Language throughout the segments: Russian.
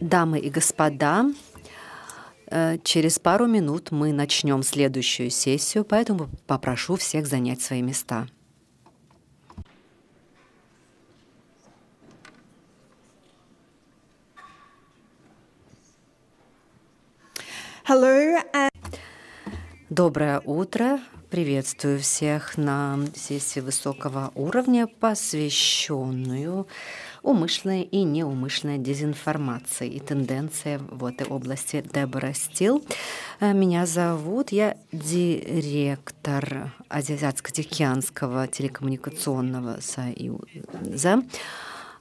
Дамы и господа, э, через пару минут мы начнем следующую сессию, поэтому попрошу всех занять свои места. Hello. Доброе утро. Приветствую всех на сессии высокого уровня, посвященную умышленная и неумышленная дезинформация и тенденция в этой области Дебора Стил. Э, меня зовут, я директор Азиатско-Тихоокеанского телекоммуникационного союза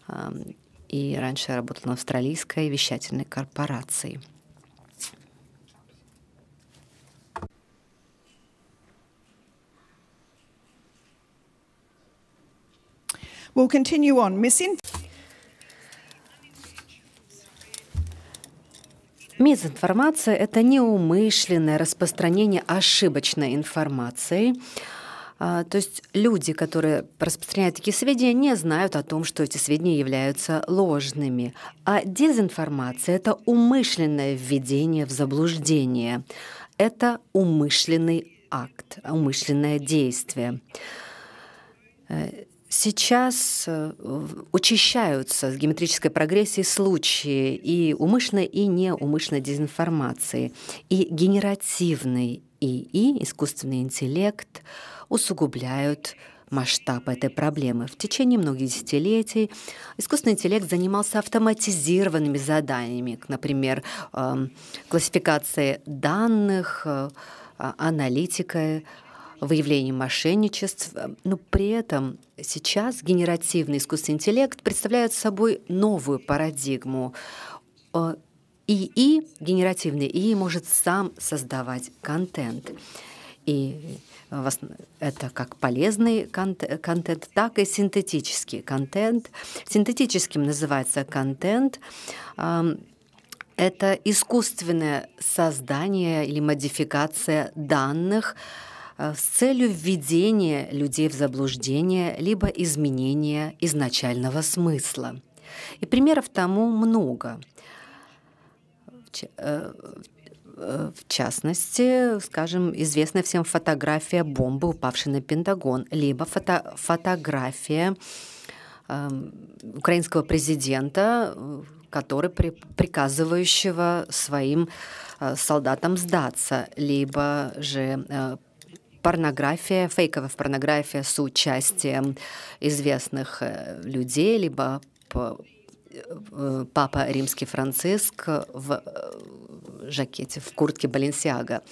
эм, и раньше я работала на австралийской вещательной корпорации. We'll continue on. Misinformation. Мизинформация – это неумышленное распространение ошибочной информации. А, то есть люди, которые распространяют такие сведения, не знают о том, что эти сведения являются ложными. А дезинформация – это умышленное введение в заблуждение. Это умышленный акт, умышленное действие. Э, Сейчас э, учащаются с геометрической прогрессией случаи и умышленной, и неумышленной дезинформации, и генеративный и искусственный интеллект, усугубляют масштаб этой проблемы. В течение многих десятилетий искусственный интеллект занимался автоматизированными заданиями, например, эм, классификацией данных, э, а, аналитикой, выявлении мошенничеств. Но при этом сейчас генеративный искусственный интеллект представляет собой новую парадигму. Э, ИИ, генеративный ИИ, может сам создавать контент. И э, это как полезный контент, так и синтетический контент. Синтетическим называется контент. Эм, это искусственное создание или модификация данных, Э, с целью введения людей в заблуждение либо изменения изначального смысла. И примеров тому много. В э, э, частности, скажем, известная всем фотография бомбы, упавшей на Пентагон, либо фото фотография э, украинского президента, который при, приказывающего своим э, солдатам сдаться, либо же э, порнография, фейковая порнография с участием известных э, людей, либо э, папа римский Франциск в э, жакете, в куртке Баленсиага.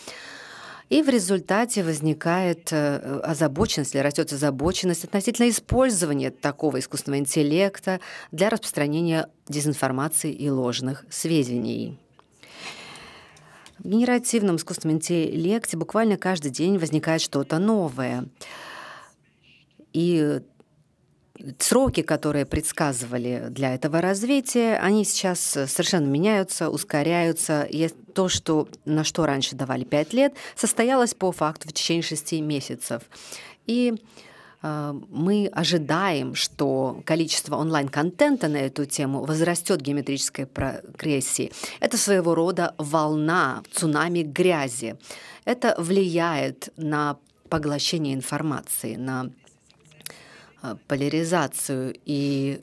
И в результате возникает озабоченность или растет озабоченность относительно использования такого искусственного интеллекта для распространения дезинформации и ложных сведений. В генеративном искусственном интеллекте буквально каждый день возникает что-то новое. И сроки, которые предсказывали для этого развития, они сейчас совершенно меняются, ускоряются. И то, что, на что раньше давали пять лет, состоялось по факту в течение шести месяцев. И Э, мы ожидаем, что количество онлайн-контента на эту тему возрастет геометрической прогрессии. Это своего рода волна, цунами грязи. Это влияет на поглощение информации, на э, поляризацию и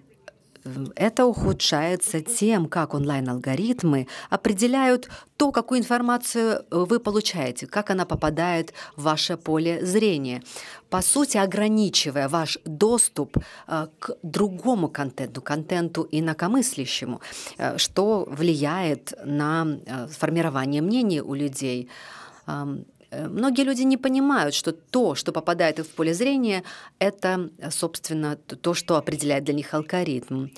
это ухудшается тем, как онлайн-алгоритмы определяют то, какую информацию э, вы получаете, как она попадает в ваше поле зрения, по сути ограничивая ваш доступ э, к другому контенту, контенту инакомыслящему, э, что влияет на формирование мнений у людей. Э, многие люди не понимают, что то, что попадает в поле зрения, это, э, собственно, то, что определяет для них алгоритм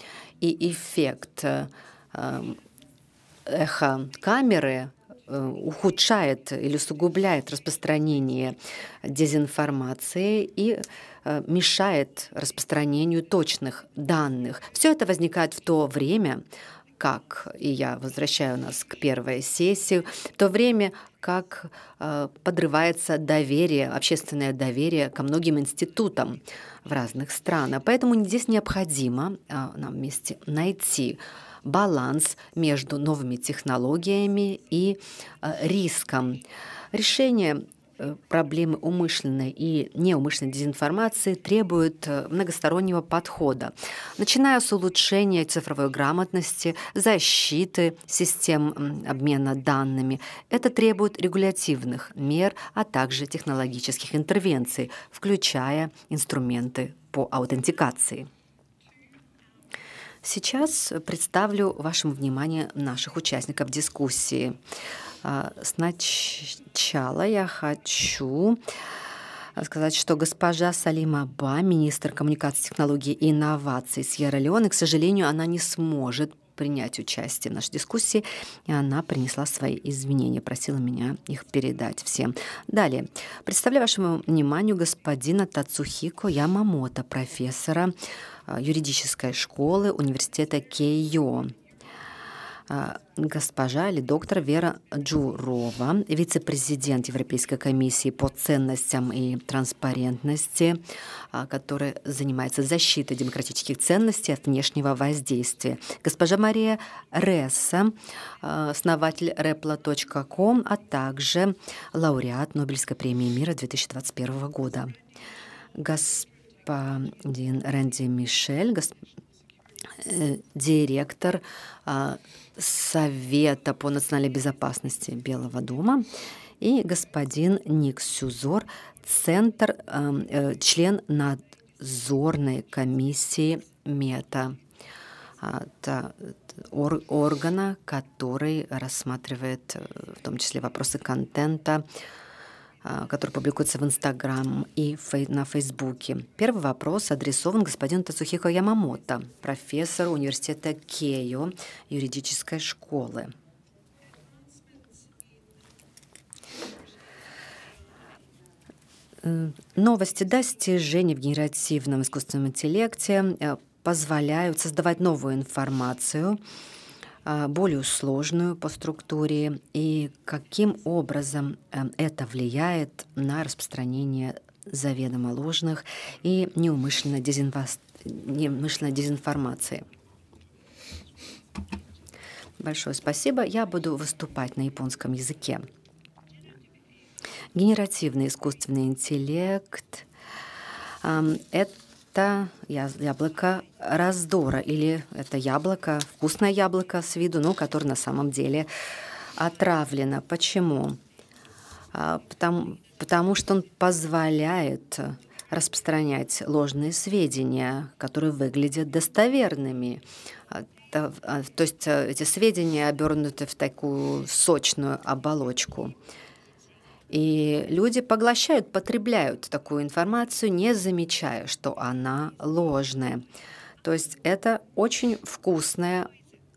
и эффект э, эм, эхо камеры ухудшает или усугубляет распространение дезинформации и мешает распространению точных данных. Все это возникает в то время, как, и я возвращаю нас к первой сессии, в то время как э, подрывается доверие, общественное доверие ко многим институтам в разных странах. Поэтому здесь необходимо э, нам вместе найти баланс между новыми технологиями и э, риском. Решение Э, проблемы умышленной и неумышленной дезинформации требуют э, многостороннего подхода, начиная с улучшения цифровой грамотности, защиты систем обмена данными. Это требует регулятивных мер, а также технологических интервенций, включая инструменты по аутентикации. Сейчас представлю вашему вниманию наших участников дискуссии. А, сначала я хочу а, сказать, что госпожа Салима Ба, министр коммуникации, технологий и инноваций Сьерра-Леоне, к сожалению, она не сможет принять участие в нашей дискуссии, и она принесла свои извинения, просила меня их передать всем. Далее. Представляю вашему вниманию господина Тацухико Ямамото, профессора а, юридической школы университета Кейо. А, госпожа или доктор Вера Джурова, вице-президент Европейской комиссии по ценностям и транспарентности, а, которая занимается защитой демократических ценностей от внешнего воздействия. Госпожа Мария Ресса, а, основатель repla.com, а также лауреат Нобелевской премии мира 2021 года. Господин Рэнди Мишель, госп э, директор Совета по национальной безопасности Белого дома и господин Ник Сюзор, центр, эм, э, член надзорной комиссии МЕТА, это а, ор, органа, который рассматривает э, в том числе вопросы контента, а, который публикуется в Инстаграм и на Фейсбуке. Первый вопрос адресован господину Тацухико Ямамото, профессору университета Кейо юридической школы. Э, новости достижений в генеративном искусственном интеллекте э, позволяют создавать новую информацию – а, более сложную по структуре и каким образом эм, это влияет на распространение заведомо ложных и неумышленной, дезинвас... неумышленной дезинформации. Большое спасибо. Я буду выступать на японском языке. Генеративный искусственный интеллект – это это яблоко раздора, или это яблоко, вкусное яблоко с виду, но которое на самом деле отравлено. Почему? А, потому, потому что он позволяет распространять ложные сведения, которые выглядят достоверными. А, а, то есть э, эти сведения обернуты в такую сочную оболочку. И люди поглощают, потребляют такую информацию, не замечая, что она ложная. То есть это очень вкусное,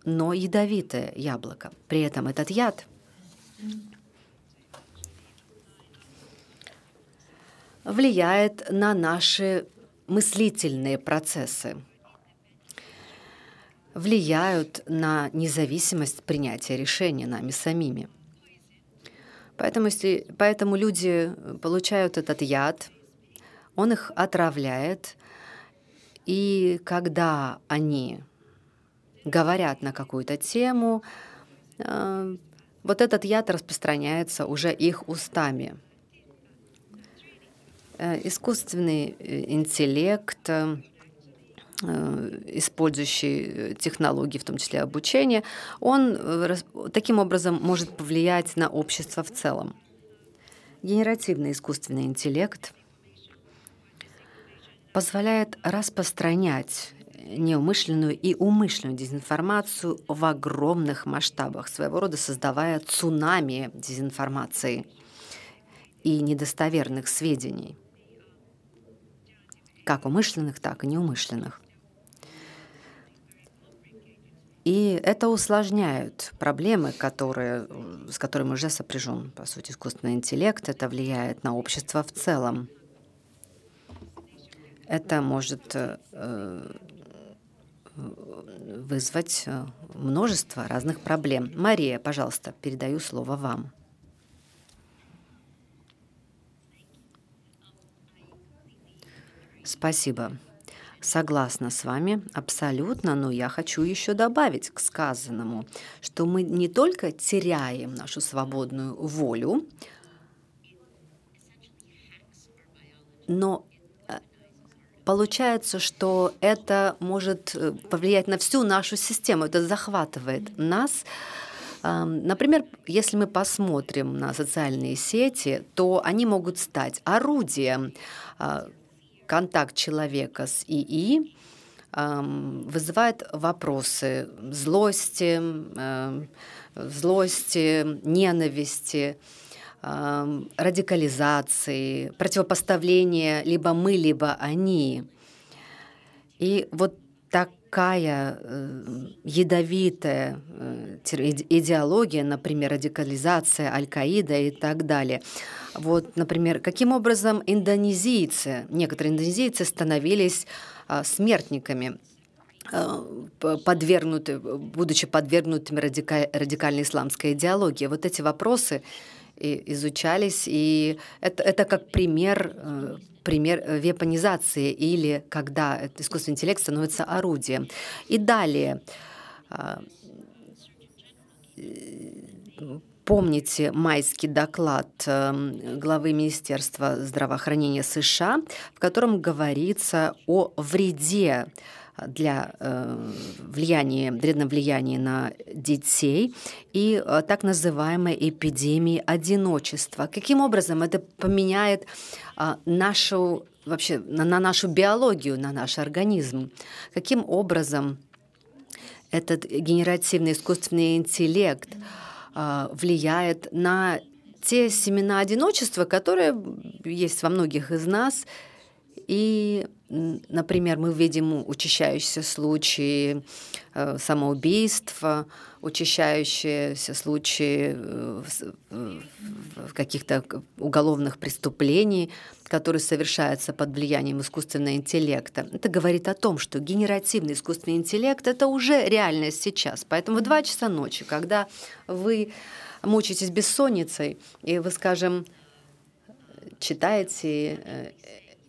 но ядовитое яблоко. При этом этот яд влияет на наши мыслительные процессы, влияют на независимость принятия решений нами самими – Поэтому, если, поэтому люди э, получают этот яд, он их отравляет, и когда они говорят на какую-то тему, э, вот этот яд распространяется уже их устами. Э, искусственный интеллект, Э, использующий э, технологии, в том числе обучение, он э, таким образом может повлиять на общество в целом. Генеративный искусственный интеллект позволяет распространять неумышленную и умышленную дезинформацию в огромных масштабах, своего рода создавая цунами дезинформации и недостоверных сведений, как умышленных, так и неумышленных. И это усложняет проблемы, которые, с которыми уже сопряжен, по сути, искусственный интеллект. Это влияет на общество в целом. Это может э, э, вызвать э, множество разных проблем. Мария, пожалуйста, передаю слово вам. Спасибо. Согласна с вами абсолютно, но я хочу еще добавить к сказанному, что мы не только теряем нашу свободную волю, но э, получается, что это может э, повлиять на всю нашу систему, это захватывает нас. Например, если мы посмотрим на социальные сети, то они могут стать орудием а, контакт человека с ИИ вызывает вопросы злости, злости, ненависти, радикализации, противопоставления либо мы, либо они. И вот так такая э, ядовитая э, идеология, например, радикализация Аль-Каида и так далее. Вот, например, каким образом индонезийцы, некоторые индонезийцы становились а, смертниками э, подвергнуты, будучи подвергнутыми радика, радикальной исламской идеологии. Вот эти вопросы изучались, и это, это как пример э, пример э, вепонизации или когда искусственный интеллект становится орудием. И далее э, помните майский доклад главы Министерства здравоохранения США, в котором говорится о вреде для э, влияния, вредном влияния на детей и э, так называемой эпидемии одиночества. Каким образом это поменяет а, нашу вообще на, на нашу биологию, на наш организм? Каким образом этот генеративный искусственный интеллект а, влияет на те семена одиночества, которые есть во многих из нас, и Например, мы видим учащающиеся случаи э, самоубийства, учащающиеся случаи э, э, каких-то уголовных преступлений, которые совершаются под влиянием искусственного интеллекта. Это говорит о том, что генеративный искусственный интеллект — это уже реальность сейчас. Поэтому в 2 часа ночи, когда вы мучитесь бессонницей, и вы, скажем, читаете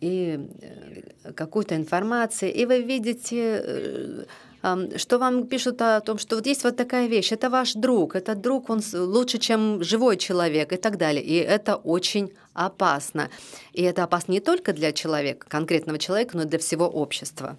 и э, какую-то информацию, и вы видите, э, что вам пишут о том, что вот есть вот такая вещь, это ваш друг, этот друг, он лучше, чем живой человек и так далее. И это очень опасно. И это опасно не только для человека, конкретного человека, но и для всего общества.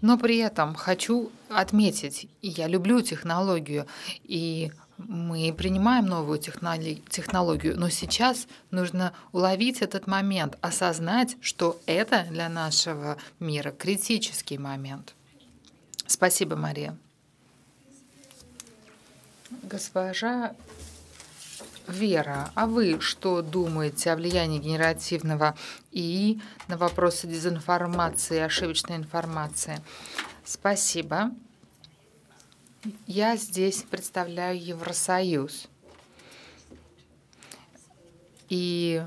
Но при этом хочу отметить, я люблю технологию, и мы принимаем новую технологию, но сейчас нужно уловить этот момент, осознать, что это для нашего мира критический момент. Спасибо, Мария. Госпожа Вера, а вы что думаете о влиянии генеративного ИИ на вопросы дезинформации ошибочной информации? Спасибо. Я здесь представляю Евросоюз. И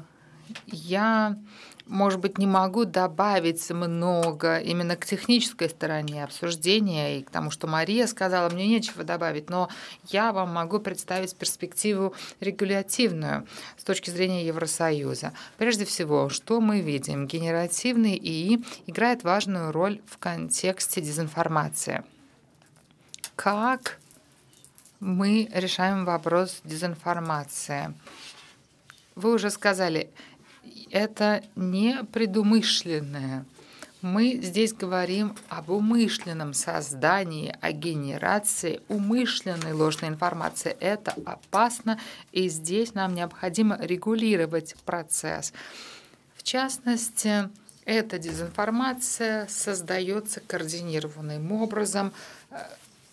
я, может быть, не могу добавить много именно к технической стороне обсуждения и к тому, что Мария сказала, мне нечего добавить, но я вам могу представить перспективу регулятивную с точки зрения Евросоюза. Прежде всего, что мы видим? Генеративный ИИ играет важную роль в контексте дезинформации – как мы решаем вопрос дезинформации. Вы уже сказали, это не предумышленное. Мы здесь говорим об умышленном создании, о генерации умышленной ложной информации. Это опасно, и здесь нам необходимо регулировать процесс. В частности, эта дезинформация создается координированным образом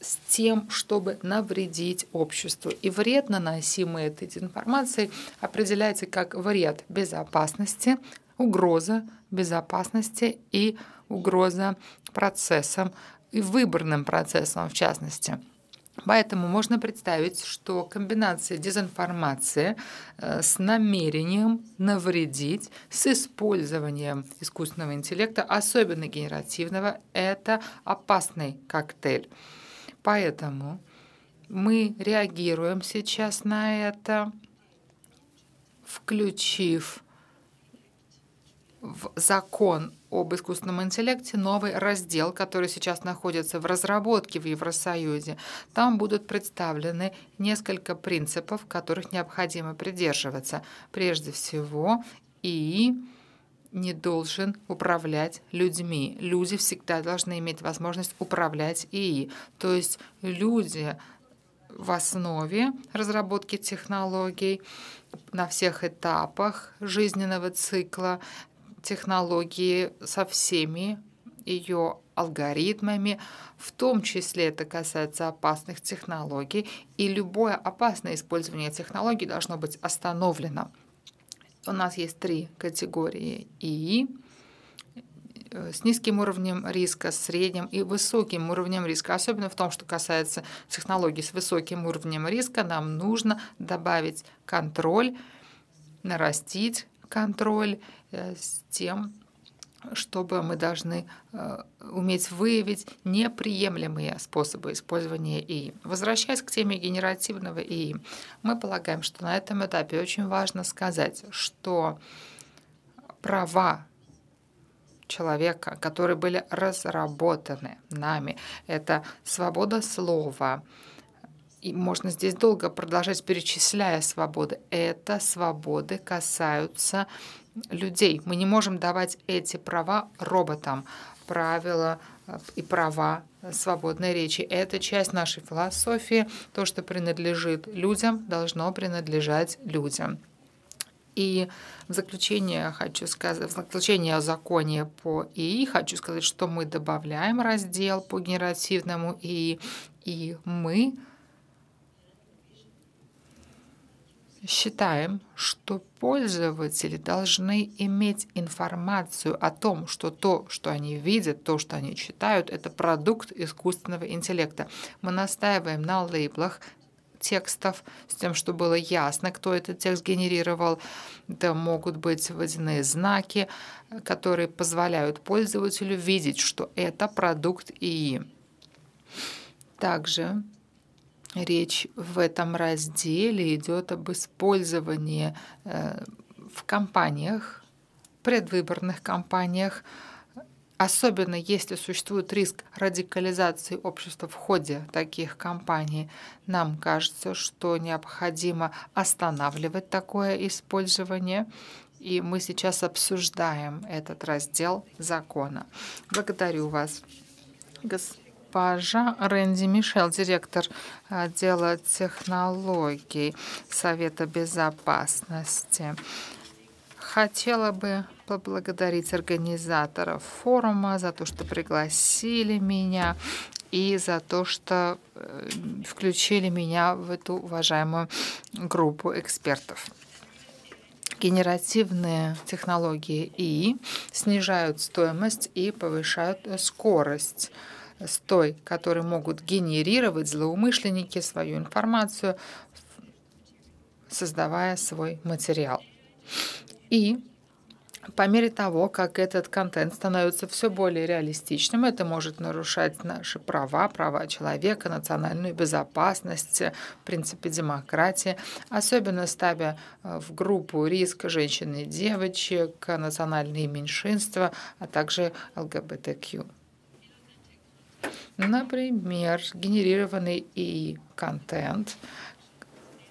с тем, чтобы навредить обществу. И вред, наносимый этой дезинформацией, определяется как вред безопасности, угроза безопасности и угроза процессам, и выборным процессам в частности. Поэтому можно представить, что комбинация дезинформации э, с намерением навредить, с использованием искусственного интеллекта, особенно генеративного, это опасный коктейль. Поэтому мы реагируем сейчас на это, включив в закон об искусственном интеллекте новый раздел, который сейчас находится в разработке в Евросоюзе. Там будут представлены несколько принципов, которых необходимо придерживаться. Прежде всего, и не должен управлять людьми. Люди всегда должны иметь возможность управлять ИИ. То есть люди в основе разработки технологий на всех этапах жизненного цикла технологии со всеми ее алгоритмами, в том числе это касается опасных технологий, и любое опасное использование технологий должно быть остановлено. У нас есть три категории ИИ э, с низким уровнем риска, средним и высоким уровнем риска. Особенно в том, что касается технологий с высоким уровнем риска, нам нужно добавить контроль, нарастить контроль э, с тем, чтобы мы должны э, уметь выявить неприемлемые способы использования ИИ. Возвращаясь к теме генеративного ИИ, мы полагаем, что на этом этапе очень важно сказать, что права человека, которые были разработаны нами, это свобода слова, и можно здесь долго продолжать перечисляя свободы. Это свободы касаются людей. Мы не можем давать эти права роботам. Правила э, и права свободной речи. Это часть нашей философии. То, что принадлежит людям, должно принадлежать людям. И в заключение хочу сказать, в заключение о законе по ИИ хочу сказать, что мы добавляем раздел по генеративному ИИ, и мы считаем, что пользователи должны иметь информацию о том, что то, что они видят, то, что они читают, это продукт искусственного интеллекта. Мы настаиваем на лейблах текстов, с тем, чтобы было ясно, кто этот текст генерировал. Это могут быть водяные знаки, которые позволяют пользователю видеть, что это продукт ИИ. Также Речь в этом разделе идет об использовании э, в компаниях, предвыборных компаниях, особенно если существует риск радикализации общества в ходе таких кампаний, нам кажется, что необходимо останавливать такое использование, и мы сейчас обсуждаем этот раздел закона. Благодарю вас, господин госпожа Рэнди Мишель, директор э, отдела технологий Совета безопасности. Хотела бы поблагодарить организаторов форума за то, что пригласили меня и за то, что э, включили меня в эту уважаемую группу экспертов генеративные технологии ИИ снижают стоимость и повышают э, скорость с той, которые могут генерировать злоумышленники свою информацию, создавая свой материал. И по мере того, как этот контент становится все более реалистичным, это может нарушать наши права, права человека, национальную безопасность, принципы демократии, особенно ставя э, в группу риск женщин и девочек, национальные меньшинства, а также ЛГБТК. Например, генерированный и контент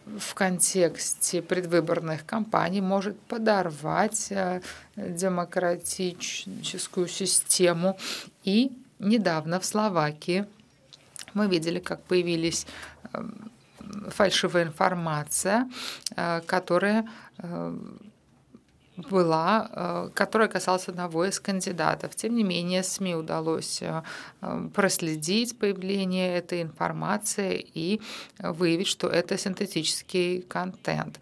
в контексте предвыборных кампаний может подорвать э, демократическую систему. И недавно в Словакии мы видели, как появились э, фальшивая информация, э, которая была, э, которая касалась одного из кандидатов. Тем не менее, СМИ удалось э, э, проследить появление этой информации и выявить, что это синтетический контент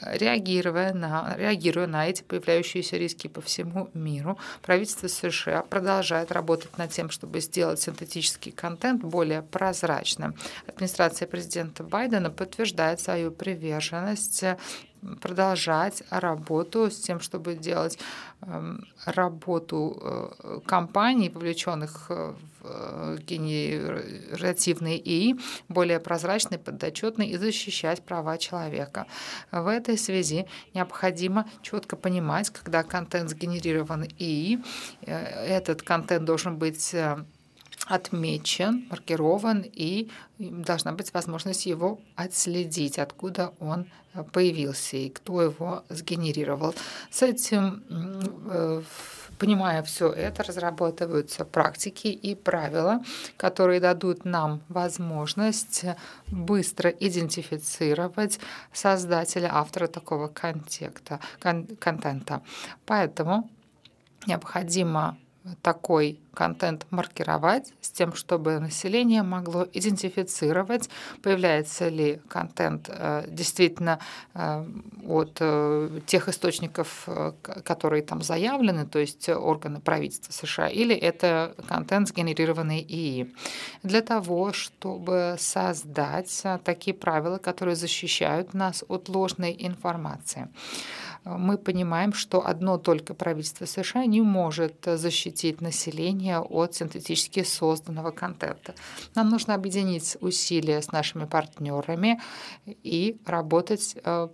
реагируя на, реагируя на эти появляющиеся риски по всему миру, правительство США продолжает работать над тем, чтобы сделать синтетический контент более прозрачным. Администрация президента Байдена подтверждает свою приверженность продолжать работу с тем, чтобы делать эм, работу э, компаний, вовлеченных э, Э, генеративной ИИ более прозрачный, подотчетный и защищать права человека. В этой связи необходимо четко понимать, когда контент сгенерирован ИИ, э, этот контент должен быть э, отмечен, маркирован, и должна быть возможность его отследить, откуда он появился и кто его сгенерировал. С этим понимая все это, разрабатываются практики и правила, которые дадут нам возможность быстро идентифицировать создателя, автора такого контекста, контента. Поэтому необходимо такой контент маркировать с тем, чтобы население могло идентифицировать, появляется ли контент э, действительно э, от э, тех источников, которые там заявлены, то есть органы правительства США, или это контент, сгенерированный ИИ. Для того, чтобы создать такие правила, которые защищают нас от ложной информации. А, мы понимаем, что одно только правительство США не может э, защитить население от синтетически созданного контента. Нам нужно объединить усилия с нашими партнерами и работать э,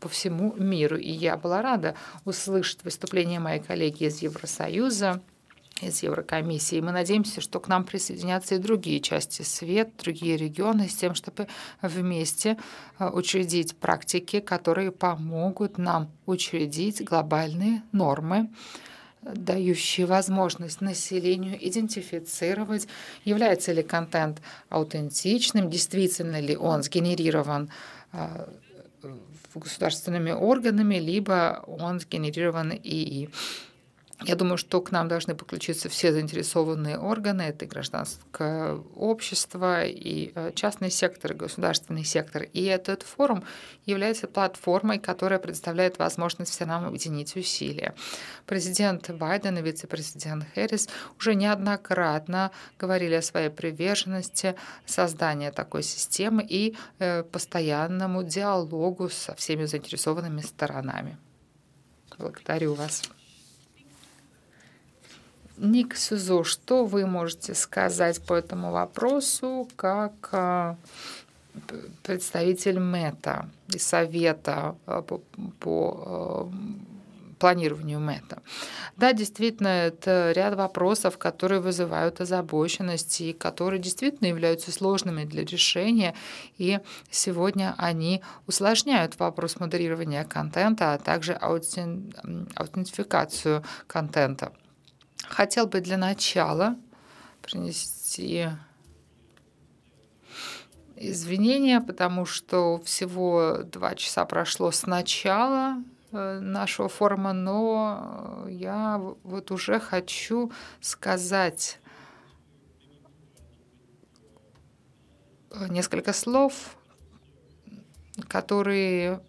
по всему миру. И я была рада услышать выступление моей коллеги из Евросоюза, из Еврокомиссии. Мы надеемся, что к нам присоединятся и другие части свет, другие регионы, с тем, чтобы вместе э, учредить практики, которые помогут нам учредить глобальные нормы, дающие возможность населению идентифицировать, является ли контент аутентичным, действительно ли он сгенерирован э, государственными органами, либо он сгенерирован и... Я думаю, что к нам должны подключиться все заинтересованные органы, это и гражданское общество, и э, частный сектор, и государственный сектор. И этот форум является платформой, которая предоставляет возможность все нам объединить усилия. Президент Байден и вице-президент Хэррис уже неоднократно говорили о своей приверженности создания такой системы и э, постоянному диалогу со всеми заинтересованными сторонами. Благодарю вас. Ник Сюзо, что вы можете сказать по этому вопросу как а, представитель МЭТа и Совета а, по, по а, планированию МЭТа. Да, действительно, это ряд вопросов, которые вызывают озабоченность и которые действительно являются сложными для решения. И сегодня они усложняют вопрос модерирования контента, а также аутентификацию контента. Хотел бы для начала принести извинения, потому что всего два часа прошло с начала э, нашего форума, но я вот уже хочу сказать э, несколько слов, которые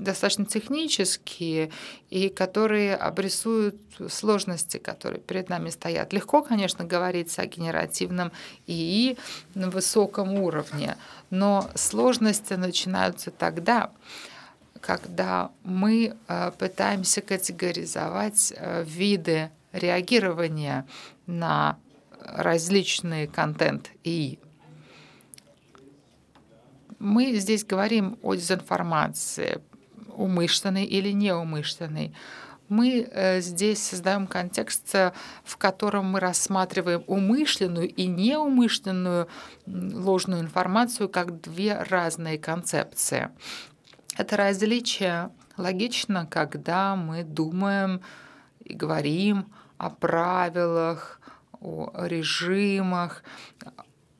достаточно технические и которые обрисуют сложности, которые перед нами стоят. Легко, конечно, говорить о генеративном ИИ на высоком уровне, но сложности начинаются тогда, когда мы э, пытаемся категоризовать э, виды реагирования на различные контент ИИ. Мы здесь говорим о дезинформации, умышленный или неумышленный. Мы э, здесь создаем контекст, э, в котором мы рассматриваем умышленную и неумышленную ложную информацию как две разные концепции. Это различие логично, когда мы думаем и говорим о правилах, о режимах,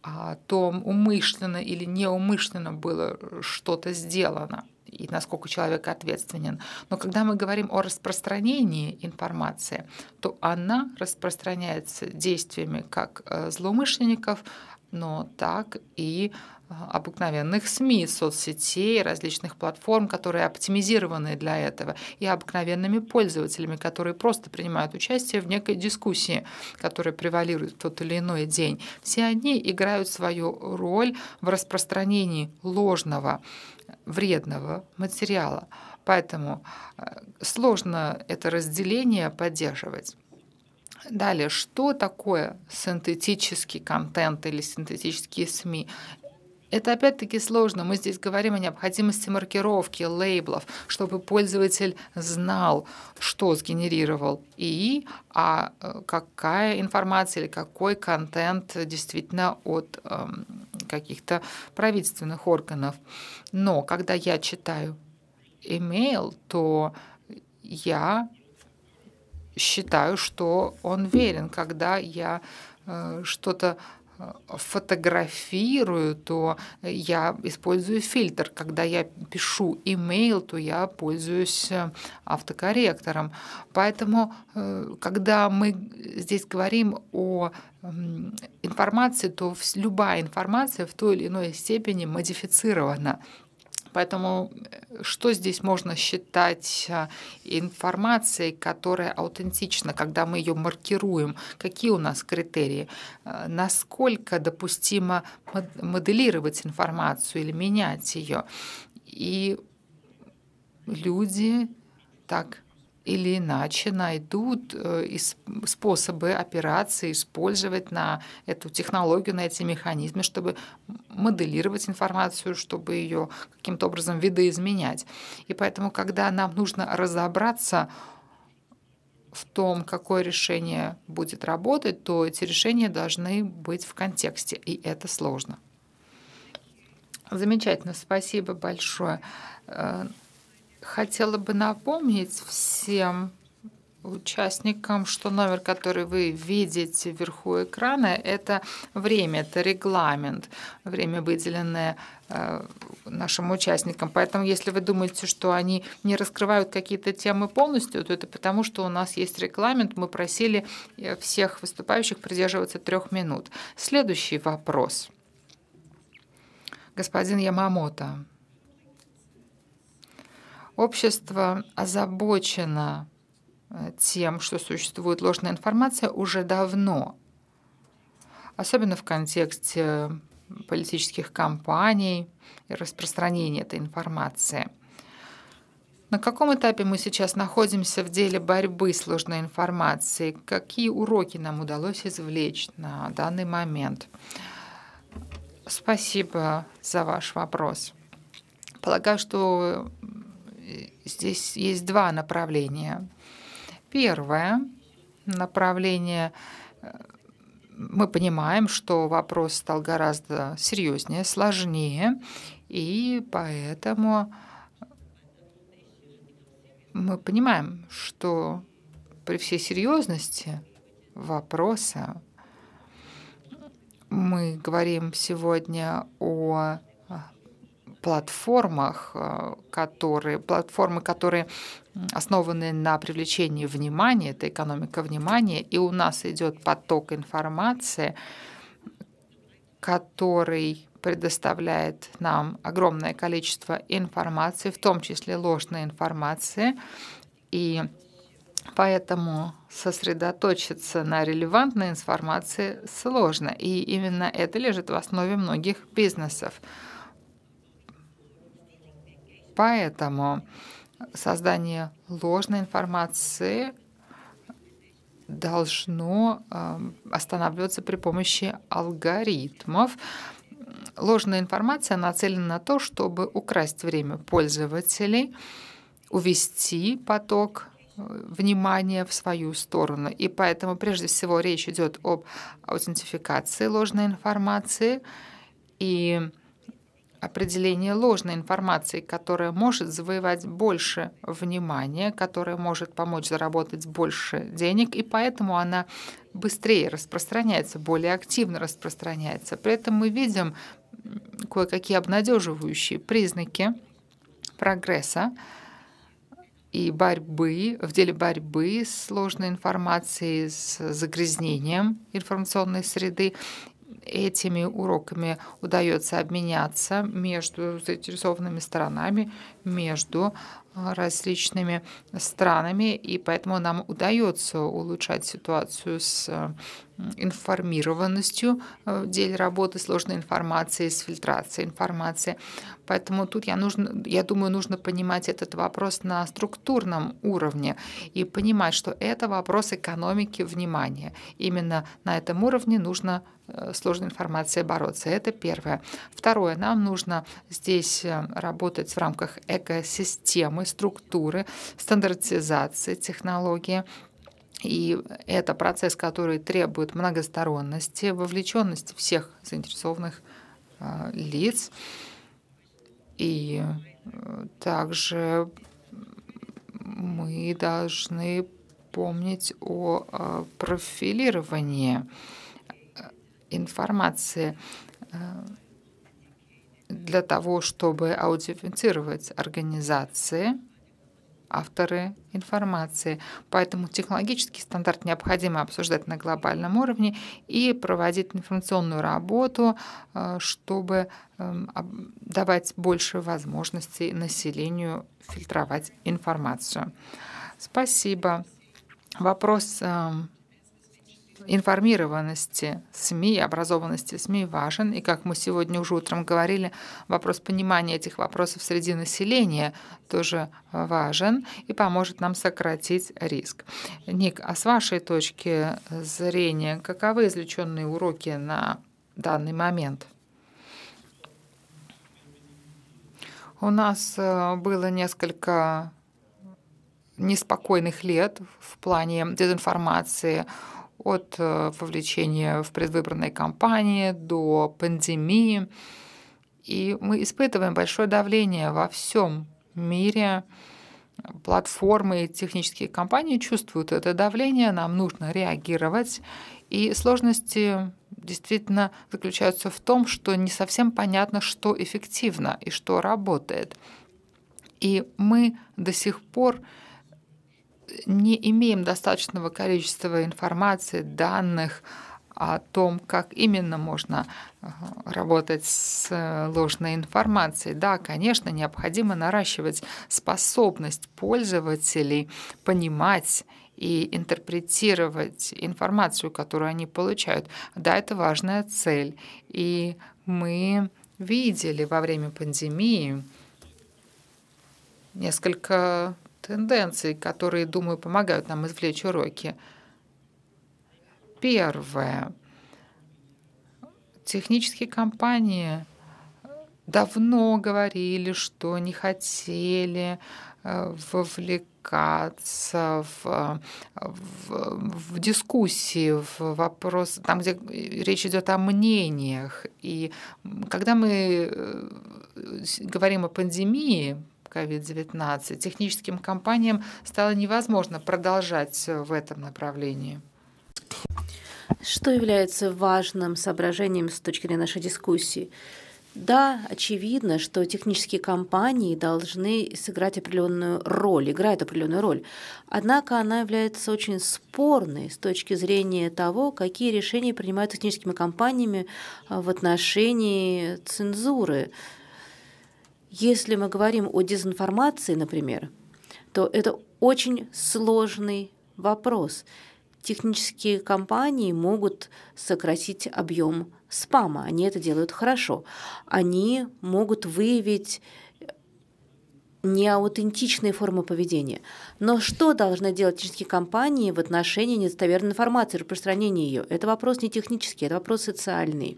о том, умышленно или неумышленно было что-то сделано – и насколько человек ответственен. Но когда мы говорим о распространении информации, то она распространяется действиями как э, злоумышленников, но так и э, обыкновенных СМИ, соцсетей, различных платформ, которые оптимизированы для этого, и обыкновенными пользователями, которые просто принимают участие в некой дискуссии, которая превалирует в тот или иной день. Все они играют свою роль в распространении ложного вредного материала. Поэтому э, сложно это разделение поддерживать. Далее, что такое синтетический контент или синтетические СМИ? Это опять-таки сложно. Мы здесь говорим о необходимости маркировки, лейблов, чтобы пользователь знал, что сгенерировал ИИ, а э, какая информация или какой контент действительно от эм, каких-то правительственных органов. Но когда я читаю имейл, то я считаю, что он верен, когда я э, что-то фотографирую, то я использую фильтр. Когда я пишу имейл, то я пользуюсь э, автокорректором. Поэтому, э, когда мы здесь говорим о информации, то любая информация в той или иной степени модифицирована. Поэтому э, что здесь можно считать э, информацией, которая аутентична, когда мы ее маркируем? Какие у нас критерии? Э, насколько допустимо моделировать информацию или менять ее? И люди так или иначе найдут способы операции, использовать на эту технологию, на эти механизмы, чтобы моделировать информацию, чтобы ее каким-то образом видоизменять. И поэтому, когда нам нужно разобраться в том, какое решение будет работать, то эти решения должны быть в контексте, и это сложно. Замечательно, спасибо большое. Э, хотела бы напомнить всем, участникам, что номер, который вы видите вверху экрана, это время, это регламент, время, выделенное э, нашим участникам. Поэтому, если вы думаете, что они не раскрывают какие-то темы полностью, то это потому, что у нас есть регламент. Мы просили э, всех выступающих придерживаться трех минут. Следующий вопрос. Господин Ямамото. Общество озабочено тем, что существует ложная информация уже давно, особенно в контексте политических кампаний и распространения этой информации. На каком этапе мы сейчас находимся в деле борьбы с ложной информацией? Какие уроки нам удалось извлечь на данный момент? Спасибо за ваш вопрос. Полагаю, что э, здесь есть два направления Первое направление э, мы понимаем, что вопрос стал гораздо серьезнее, сложнее, и поэтому э, мы понимаем, что при всей серьезности вопроса мы говорим сегодня о платформах, э, которые, платформы, которые основаны на привлечении внимания, это экономика внимания, и у нас идет поток информации, который предоставляет нам огромное количество информации, в том числе ложной информации, и Поэтому сосредоточиться на релевантной информации сложно, и именно это лежит в основе многих бизнесов. Поэтому создание ложной информации должно эм, останавливаться при помощи алгоритмов. Ложная информация нацелена на то, чтобы украсть время пользователей, увести поток э, внимания в свою сторону. И поэтому прежде всего речь идет об аутентификации ложной информации и определение ложной информации, которая может завоевать больше внимания, которая может помочь заработать больше денег, и поэтому она быстрее распространяется, более активно распространяется. При этом мы видим кое-какие обнадеживающие признаки прогресса и борьбы, в деле борьбы с ложной информацией, с загрязнением информационной среды этими уроками удается обменяться между заинтересованными сторонами, между а, различными странами, и поэтому нам удается улучшать ситуацию с информированностью э, в деле работы сложной информации, с фильтрацией информации. Поэтому тут, я, нужно, я думаю, нужно понимать этот вопрос на структурном уровне и понимать, что это вопрос экономики внимания. Именно на этом уровне нужно Э, сложной информацией бороться. Это первое. Второе, нам нужно здесь э, работать в рамках экосистемы, структуры, стандартизации технологии. И это процесс, который требует многосторонности, вовлеченности всех заинтересованных э, лиц. И также мы должны помнить о профилировании информации э, для того, чтобы аутентифицировать организации, авторы информации. Поэтому технологический стандарт необходимо обсуждать на глобальном уровне и проводить информационную работу, э, чтобы эм, давать больше возможностей населению фильтровать информацию. Спасибо. Вопрос эм, информированности СМИ, образованности СМИ важен. И как мы сегодня уже утром говорили, вопрос понимания этих вопросов среди населения тоже важен и поможет нам сократить риск. Ник, а с вашей точки зрения, каковы извлеченные уроки на данный момент? У нас э, было несколько неспокойных лет в плане дезинформации, от э, вовлечения в предвыборной кампании до пандемии. И мы испытываем большое давление во всем мире. Платформы и технические компании чувствуют это давление, нам нужно реагировать. И сложности действительно заключаются в том, что не совсем понятно, что эффективно и что работает. И мы до сих пор не имеем достаточного количества информации, данных о том, как именно можно э, работать с э, ложной информацией. Да, конечно, необходимо наращивать способность пользователей понимать и интерпретировать информацию, которую они получают. Да, это важная цель. И мы видели во время пандемии несколько тенденций, которые, думаю, помогают нам извлечь уроки. Первое. Технические компании давно говорили, что не хотели э, вовлекаться в, э, в, в дискуссии, в вопрос, там, где речь идет о мнениях. И когда мы э, говорим о пандемии, COVID-19. Техническим компаниям стало невозможно продолжать в этом направлении. Что является важным соображением с точки зрения нашей дискуссии? Да, очевидно, что технические компании должны сыграть определенную роль, играют определенную роль. Однако она является очень спорной с точки зрения того, какие решения принимают техническими компаниями в отношении цензуры. Если мы говорим о дезинформации, например, то это очень сложный вопрос. Технические компании могут сократить объем спама. Они это делают хорошо. Они могут выявить неаутентичные формы поведения. Но что должны делать технические компании в отношении недостоверной информации, распространения ее? Это вопрос не технический, это вопрос социальный.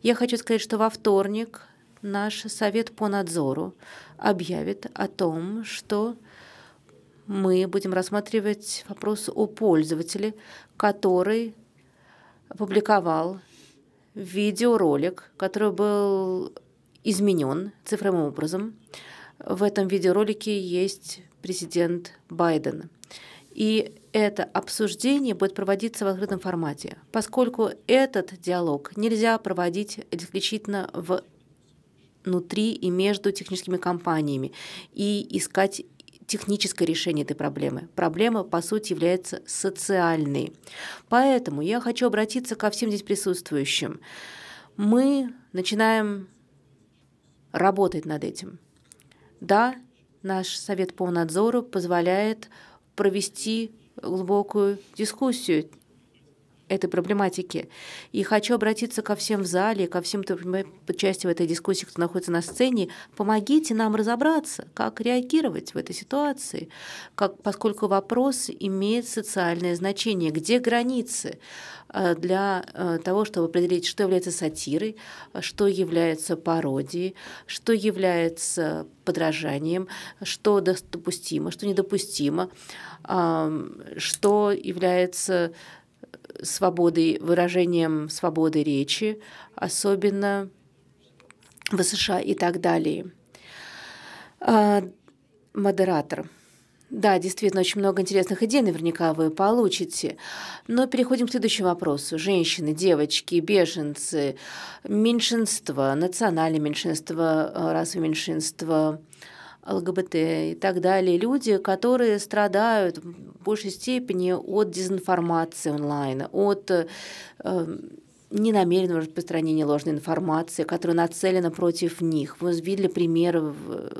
Я хочу сказать, что во вторник наш совет по надзору объявит о том, что мы будем рассматривать вопрос о пользователе, который опубликовал видеоролик, который был изменен цифровым образом. В этом видеоролике есть президент Байден. И это обсуждение будет проводиться в открытом формате, поскольку этот диалог нельзя проводить исключительно в внутри и между техническими компаниями и искать техническое решение этой проблемы. Проблема, по сути, является социальной. Поэтому я хочу обратиться ко всем здесь присутствующим. Мы начинаем работать над этим. Да, наш совет по надзору позволяет провести глубокую дискуссию этой проблематики. И хочу обратиться ко всем в зале, ко всем, кто принимает участие в этой дискуссии, кто находится на сцене. Помогите нам разобраться, как реагировать в этой ситуации, как, поскольку вопрос имеет социальное значение. Где границы э, для э, того, чтобы определить, что является сатирой, что является пародией, что является подражанием, что допустимо, что недопустимо, что является свободой выражением свободы речи, особенно в США и так далее. А, модератор. Да, действительно, очень много интересных идей наверняка вы получите. Но переходим к следующему вопросу. Женщины, девочки, беженцы, меньшинства, национальные меньшинства, расовые меньшинства, ЛГБТ и так далее, люди, которые страдают в большей степени от дезинформации онлайн, от э, ненамеренного распространения ложной информации, которая нацелена против них. Мы видели примеры в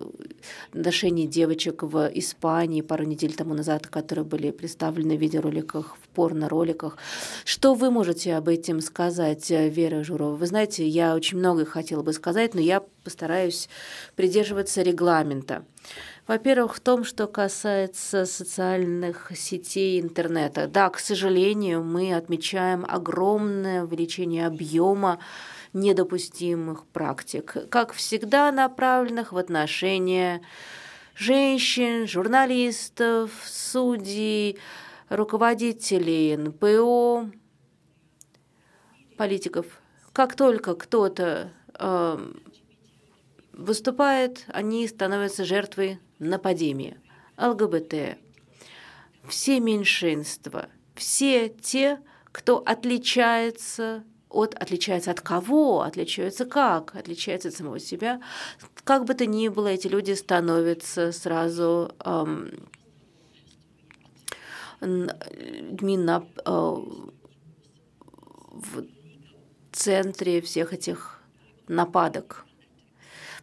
отношении э, девочек в Испании пару недель тому назад, которые были представлены в видеороликах, в порно-роликах. Что вы можете об этом сказать, э, Вера Журова? Вы знаете, я очень многое хотела бы сказать, но я постараюсь придерживаться регламента. Во-первых, в том, что касается социальных сетей интернета. Да, к сожалению, мы отмечаем огромное увеличение объема недопустимых практик, как всегда направленных в отношении женщин, журналистов, судей, руководителей НПО, политиков. Как только кто-то э, выступает, они становятся жертвой нападения. ЛГБТ, все меньшинства, все те, кто отличается от отличается от кого, отличается как, отличается от самого себя. Как бы то ни было, эти люди становятся сразу людьми на, э, в центре всех этих нападок.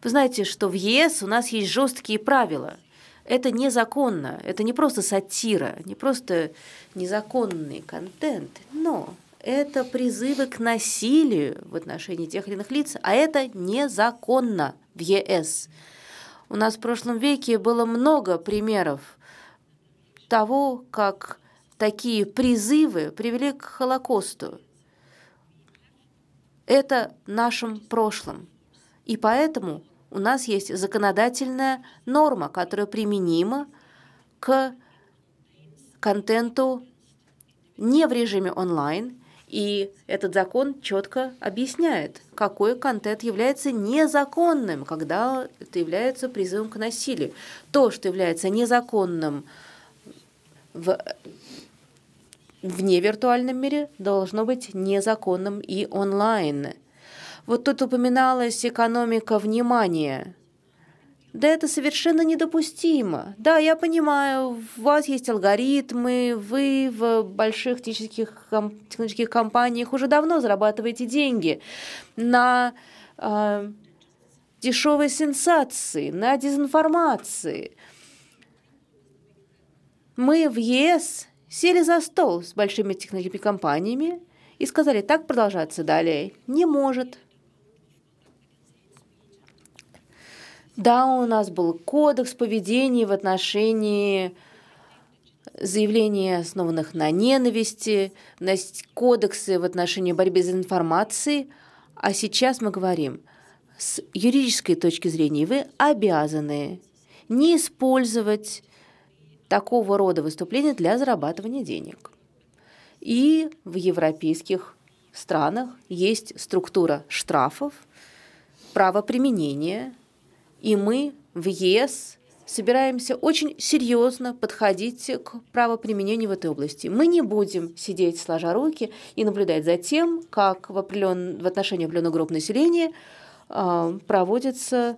Вы знаете, что в ЕС у нас есть жесткие правила. Это незаконно, это не просто сатира, не просто незаконный контент, но это призывы к насилию в отношении тех или иных лиц, а это незаконно в ЕС. У нас в прошлом веке было много примеров того, как такие призывы привели к Холокосту. Это нашим прошлым. И поэтому у нас есть законодательная норма, которая применима к контенту не в режиме онлайн, и этот закон четко объясняет, какой контент является незаконным, когда это является призывом к насилию. То, что является незаконным в вне виртуальном мире должно быть незаконным и онлайн. Вот тут упоминалась экономика внимания. Да это совершенно недопустимо. Да, я понимаю, у вас есть алгоритмы, вы в больших технических, технических компаниях уже давно зарабатываете деньги на э, дешевой сенсации, на дезинформации. Мы в ЕС сели за стол с большими технологическими компаниями и сказали, так продолжаться далее не может. Да, у нас был кодекс поведения в отношении заявлений, основанных на ненависти, кодексы в отношении борьбы с информацией, а сейчас мы говорим, с юридической точки зрения вы обязаны не использовать такого рода выступления для зарабатывания денег. И в европейских странах есть структура штрафов, правоприменения – и мы в ЕС собираемся очень серьезно подходить к правоприменению в этой области. Мы не будем сидеть сложа руки и наблюдать за тем, как в, определен... в отношении определенных групп населения э, проводятся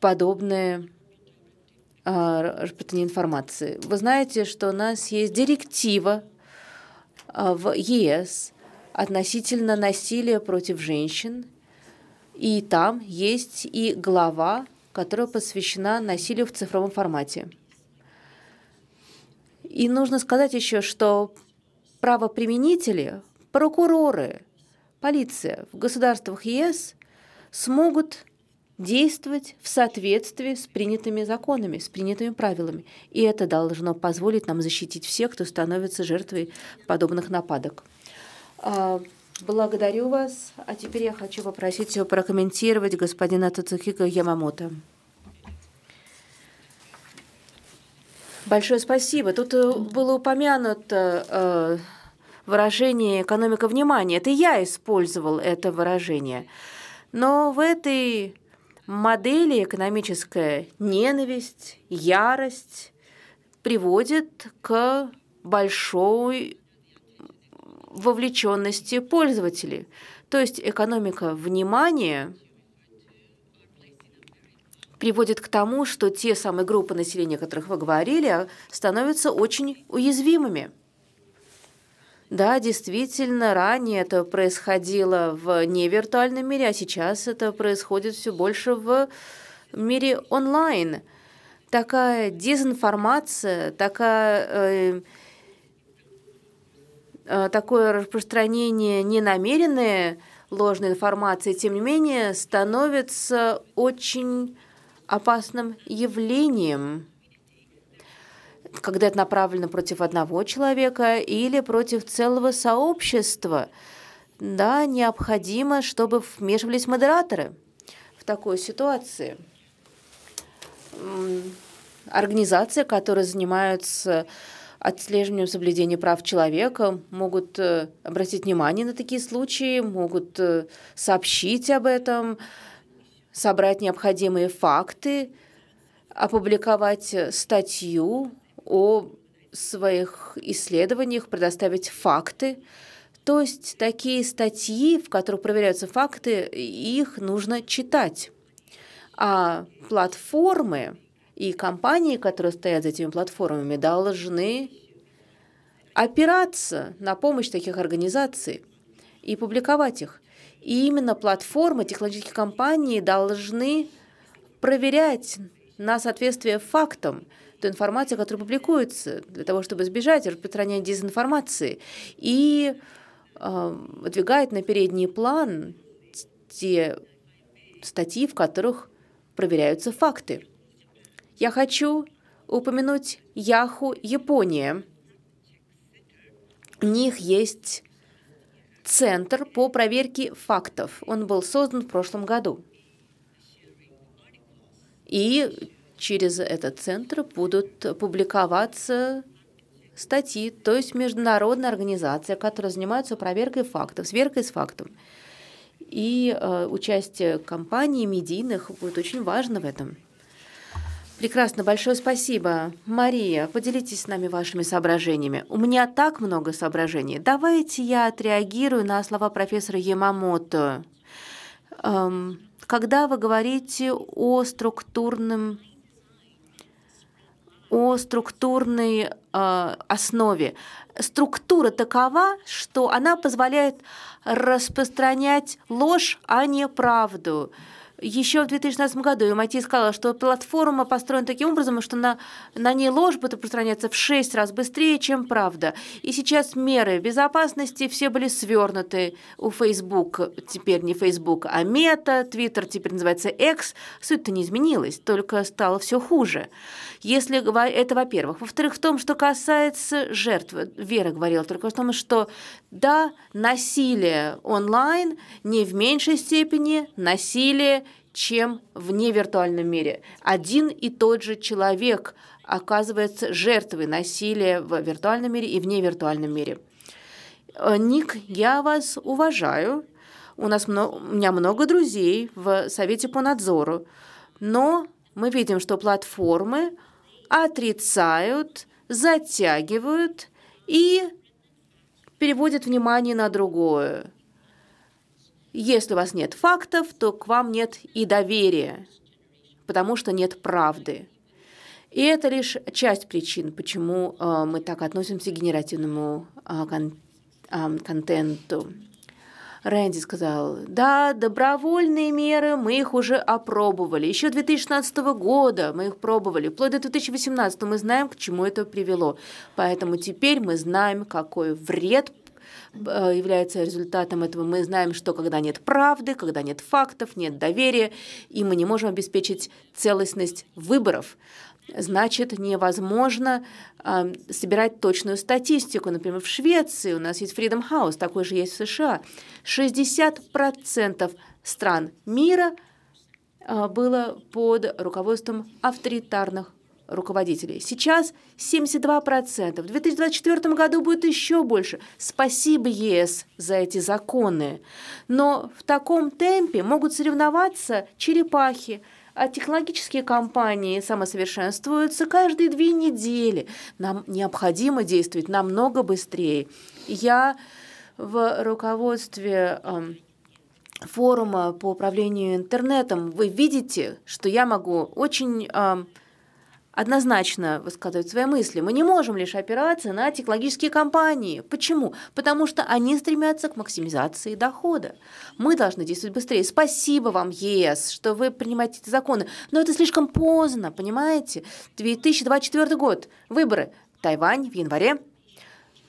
подобные а, распространения информации. Вы знаете, что у нас есть директива а, в ЕС относительно насилия против женщин – и там есть и глава, которая посвящена насилию в цифровом формате. И нужно сказать еще, что правоприменители, прокуроры, полиция в государствах ЕС смогут действовать в соответствии с принятыми законами, с принятыми правилами. И это должно позволить нам защитить всех, кто становится жертвой подобных нападок. А, Благодарю вас. А теперь я хочу попросить прокомментировать господина Тацухика Ямамото. Большое спасибо. Тут э, было упомянуто э, выражение «экономика внимания». Это я использовал это выражение. Но в этой модели экономическая ненависть, ярость приводит к большой вовлеченности пользователей. То есть экономика внимания приводит к тому, что те самые группы населения, о которых вы говорили, становятся очень уязвимыми. Да, действительно, ранее это происходило в невиртуальном мире, а сейчас это происходит все больше в мире онлайн. Такая дезинформация, такая э, Э, такое распространение ненамеренной ложной информации, тем не менее, становится очень опасным явлением, когда это направлено против одного человека или против целого сообщества. Да, необходимо, чтобы вмешивались модераторы в такой ситуации. Организации, которые занимаются отслеживанию соблюдения прав человека, могут э, обратить внимание на такие случаи, могут э, сообщить об этом, собрать необходимые факты, опубликовать э, статью о своих исследованиях, предоставить факты. То есть такие статьи, в которых проверяются факты, их нужно читать. А платформы, и компании, которые стоят за этими платформами, должны опираться на помощь таких организаций и публиковать их. И именно платформы технологических компаний должны проверять на соответствие фактам ту информацию, которая публикуется, для того, чтобы избежать распространения дезинформации. И э, эм, выдвигает на передний план те статьи, в которых проверяются факты я хочу упомянуть Яху Япония. У них есть Центр по проверке фактов. Он был создан в прошлом году. И через этот центр будут публиковаться статьи, то есть международная организация, которая занимается проверкой фактов, сверкой с фактом. И э, участие компаний медийных будет очень важно в этом. Прекрасно, большое спасибо. Мария, поделитесь с нами вашими соображениями. У меня так много соображений. Давайте я отреагирую на слова профессора Ямамото. Эм, когда вы говорите о структурном о структурной э, основе. Структура такова, что она позволяет распространять ложь, а не правду. Еще в 2016 году MIT сказала, что платформа построена таким образом, что на, на ней ложь будет распространяться в 6 раз быстрее, чем правда. И сейчас меры безопасности все были свернуты у Facebook, теперь не Facebook, а Meta, Twitter теперь называется X. Суть-то не изменилась, только стало все хуже. Если это во-первых. Во-вторых, в том, что касается жертв. Вера говорила только о том, что да, насилие онлайн не в меньшей степени насилие чем в невиртуальном мире. Один и тот же человек оказывается жертвой насилия в виртуальном мире и в невиртуальном мире. Э, Ник, я вас уважаю. У, нас много, у меня много друзей в Совете по надзору. Но мы видим, что платформы отрицают, затягивают и переводят внимание на другое. Если у вас нет фактов, то к вам нет и доверия, потому что нет правды. И это лишь часть причин, почему э, мы так относимся к генеративному э, кон э, контенту. Рэнди сказал, да, добровольные меры, мы их уже опробовали. Еще 2016 года мы их пробовали, вплоть до 2018 мы знаем, к чему это привело. Поэтому теперь мы знаем, какой вред Э, является результатом этого. Мы знаем, что когда нет правды, когда нет фактов, нет доверия, и мы не можем обеспечить целостность выборов, значит, невозможно э, собирать точную статистику. Например, в Швеции у нас есть Freedom House, такой же есть в США. 60% стран мира э, было под руководством авторитарных руководителей. Сейчас 72%. В 2024 году будет еще больше. Спасибо ЕС за эти законы. Но в таком темпе могут соревноваться черепахи, а технологические компании самосовершенствуются каждые две недели. Нам необходимо действовать намного быстрее. Я в руководстве эм, форума по управлению интернетом вы видите, что я могу очень эм, однозначно высказывать свои мысли. Мы не можем лишь опираться на технологические компании. Почему? Потому что они стремятся к максимизации дохода. Мы должны действовать быстрее. Спасибо вам, ЕС, что вы принимаете эти законы. Но это слишком поздно, понимаете? 2024 год, выборы. Тайвань в январе.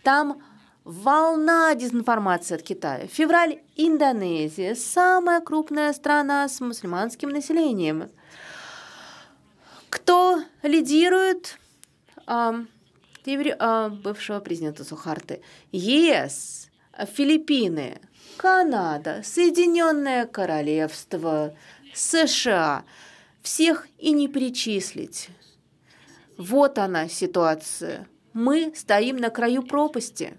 Там волна дезинформации от Китая. февраль Индонезия – самая крупная страна с мусульманским населением кто лидирует? А, бывшего президента Сухарты. ЕС, Филиппины, Канада, Соединенное Королевство, США. Всех и не причислить. Вот она ситуация. Мы стоим на краю пропасти.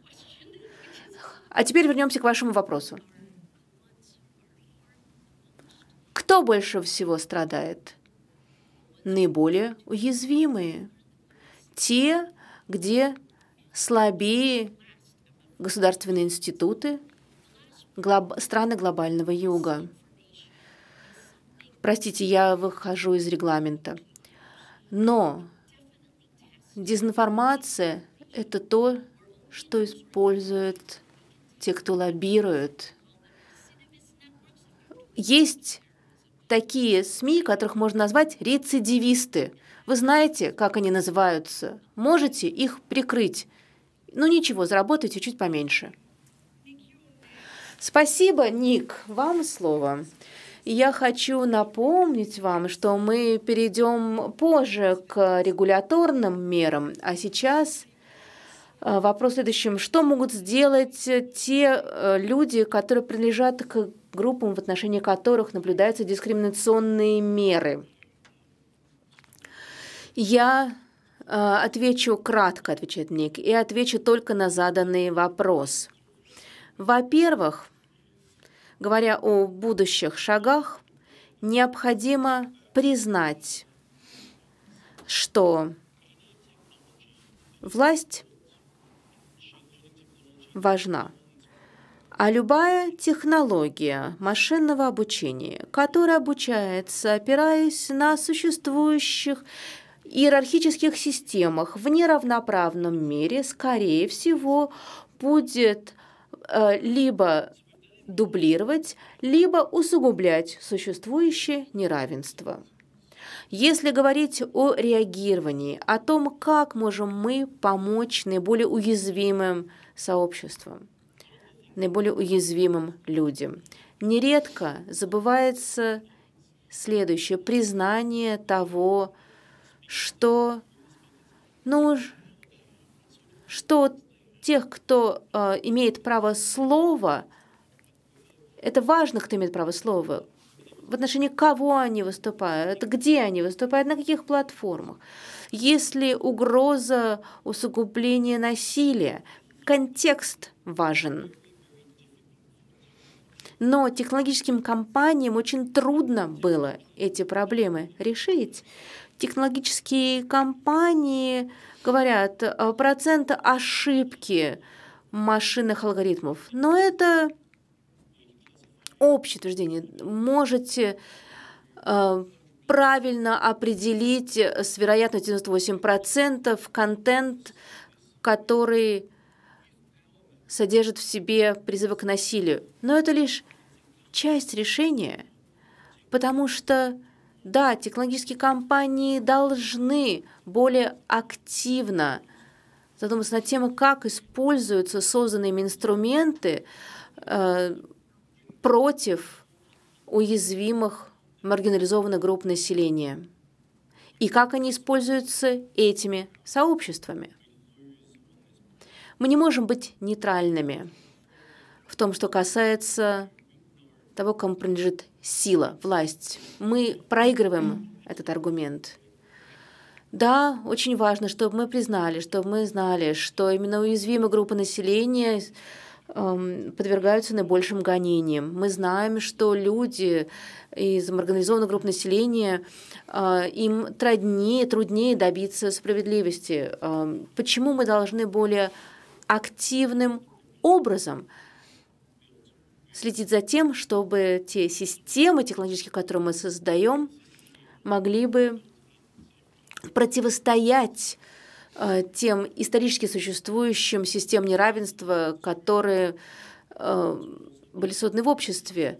А теперь вернемся к вашему вопросу. Кто больше всего страдает? наиболее уязвимые, те, где слабее государственные институты глоб... страны глобального юга. Простите, я выхожу из регламента. Но дезинформация – это то, что используют те, кто лоббирует. Есть такие СМИ, которых можно назвать рецидивисты. Вы знаете, как они называются. Можете их прикрыть. Ну ничего, заработайте чуть поменьше. Спасибо, Ник. Вам слово. Я хочу напомнить вам, что мы перейдем позже к регуляторным мерам, а сейчас э, вопрос следующим. Что могут сделать те э, люди, которые принадлежат к группам, в отношении которых наблюдаются дискриминационные меры. Я э, отвечу кратко, отвечает Ник, и отвечу только на заданный вопрос. Во-первых, говоря о будущих шагах, необходимо признать, что власть важна а любая технология машинного обучения, которая обучается, опираясь на существующих иерархических системах в неравноправном мире, скорее всего, будет э, либо дублировать, либо усугублять существующее неравенство. Если говорить о реагировании, о том, как можем мы помочь наиболее уязвимым сообществам, наиболее уязвимым людям. Нередко забывается следующее признание того, что ну что тех, кто э, имеет право слова, это важно, кто имеет право слова, в отношении кого они выступают, где они выступают, на каких платформах. Если угроза усугубления насилия, контекст важен. Но технологическим компаниям очень трудно было эти проблемы решить. Технологические компании говорят э, процент ошибки машинных алгоритмов. Но это общее утверждение. Можете э, правильно определить с вероятностью 98% контент, который содержит в себе призывы к насилию, но это лишь часть решения, потому что, да, технологические компании должны более активно задуматься над тем, как используются созданные им инструменты э, против уязвимых маргинализованных групп населения и как они используются этими сообществами. Мы не можем быть нейтральными в том, что касается того, кому принадлежит сила, власть. Мы проигрываем этот аргумент. Да, очень важно, чтобы мы признали, чтобы мы знали, что именно уязвимые группы населения эм, подвергаются наибольшим гонениям. Мы знаем, что люди из марганизованных групп населения, э, им труднее, труднее добиться справедливости. Эм, почему мы должны более активным образом следить за тем, чтобы те системы технологические, которые мы создаем, могли бы противостоять э, тем исторически существующим системам неравенства, которые э, были созданы в обществе,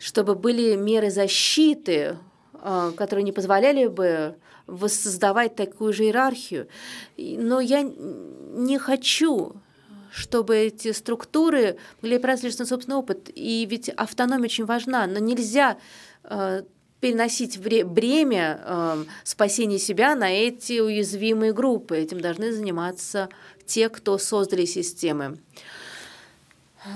чтобы были меры защиты, э, которые не позволяли бы воссоздавать такую же иерархию. Но я не хочу чтобы эти структуры могли опираться лишь на собственный опыт. И ведь автономия очень важна, но нельзя э, переносить бремя э, спасения себя на эти уязвимые группы. Этим должны заниматься те, кто создали системы. Э,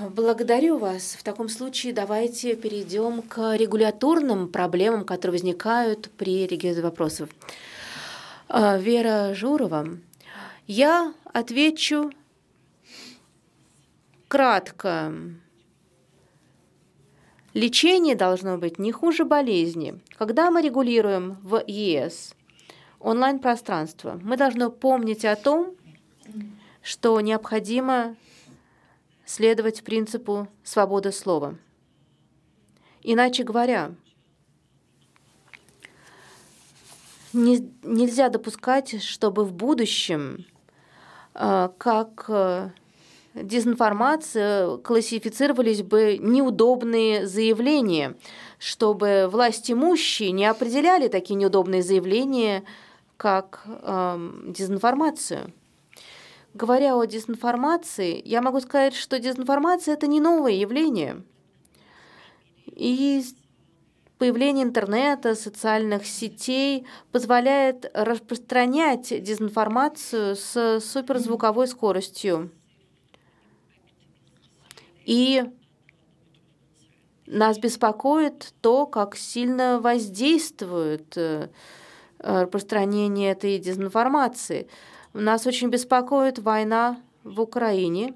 Благодарю вас. В таком случае давайте перейдем к регуляторным проблемам, которые возникают при регионе вопросов. А, Вера Журова. Я отвечу кратко. Лечение должно быть не хуже болезни. Когда мы регулируем в ЕС онлайн-пространство, мы должны помнить о том, что необходимо следовать принципу свободы слова. Иначе говоря, не, нельзя допускать, чтобы в будущем э, как э, дезинформация классифицировались бы неудобные заявления, чтобы власть имущие не определяли такие неудобные заявления как э, дезинформацию. Говоря о дезинформации, я могу сказать, что дезинформация – это не новое явление. И появление интернета, социальных сетей позволяет распространять дезинформацию с суперзвуковой скоростью. И нас беспокоит то, как сильно воздействует э, распространение этой дезинформации – нас очень беспокоит война в Украине,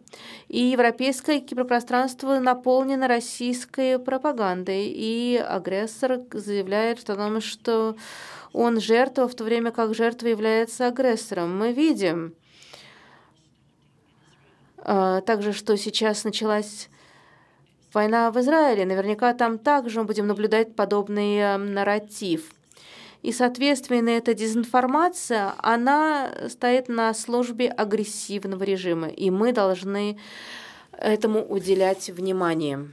и европейское киберпространство наполнено российской пропагандой, и агрессор заявляет о том, что он жертва, в то время как жертва является агрессором. Мы видим а, также, что сейчас началась война в Израиле. Наверняка там также мы будем наблюдать подобный э, нарратив – и, соответственно, эта дезинформация, она стоит на службе агрессивного режима, и мы должны этому уделять внимание.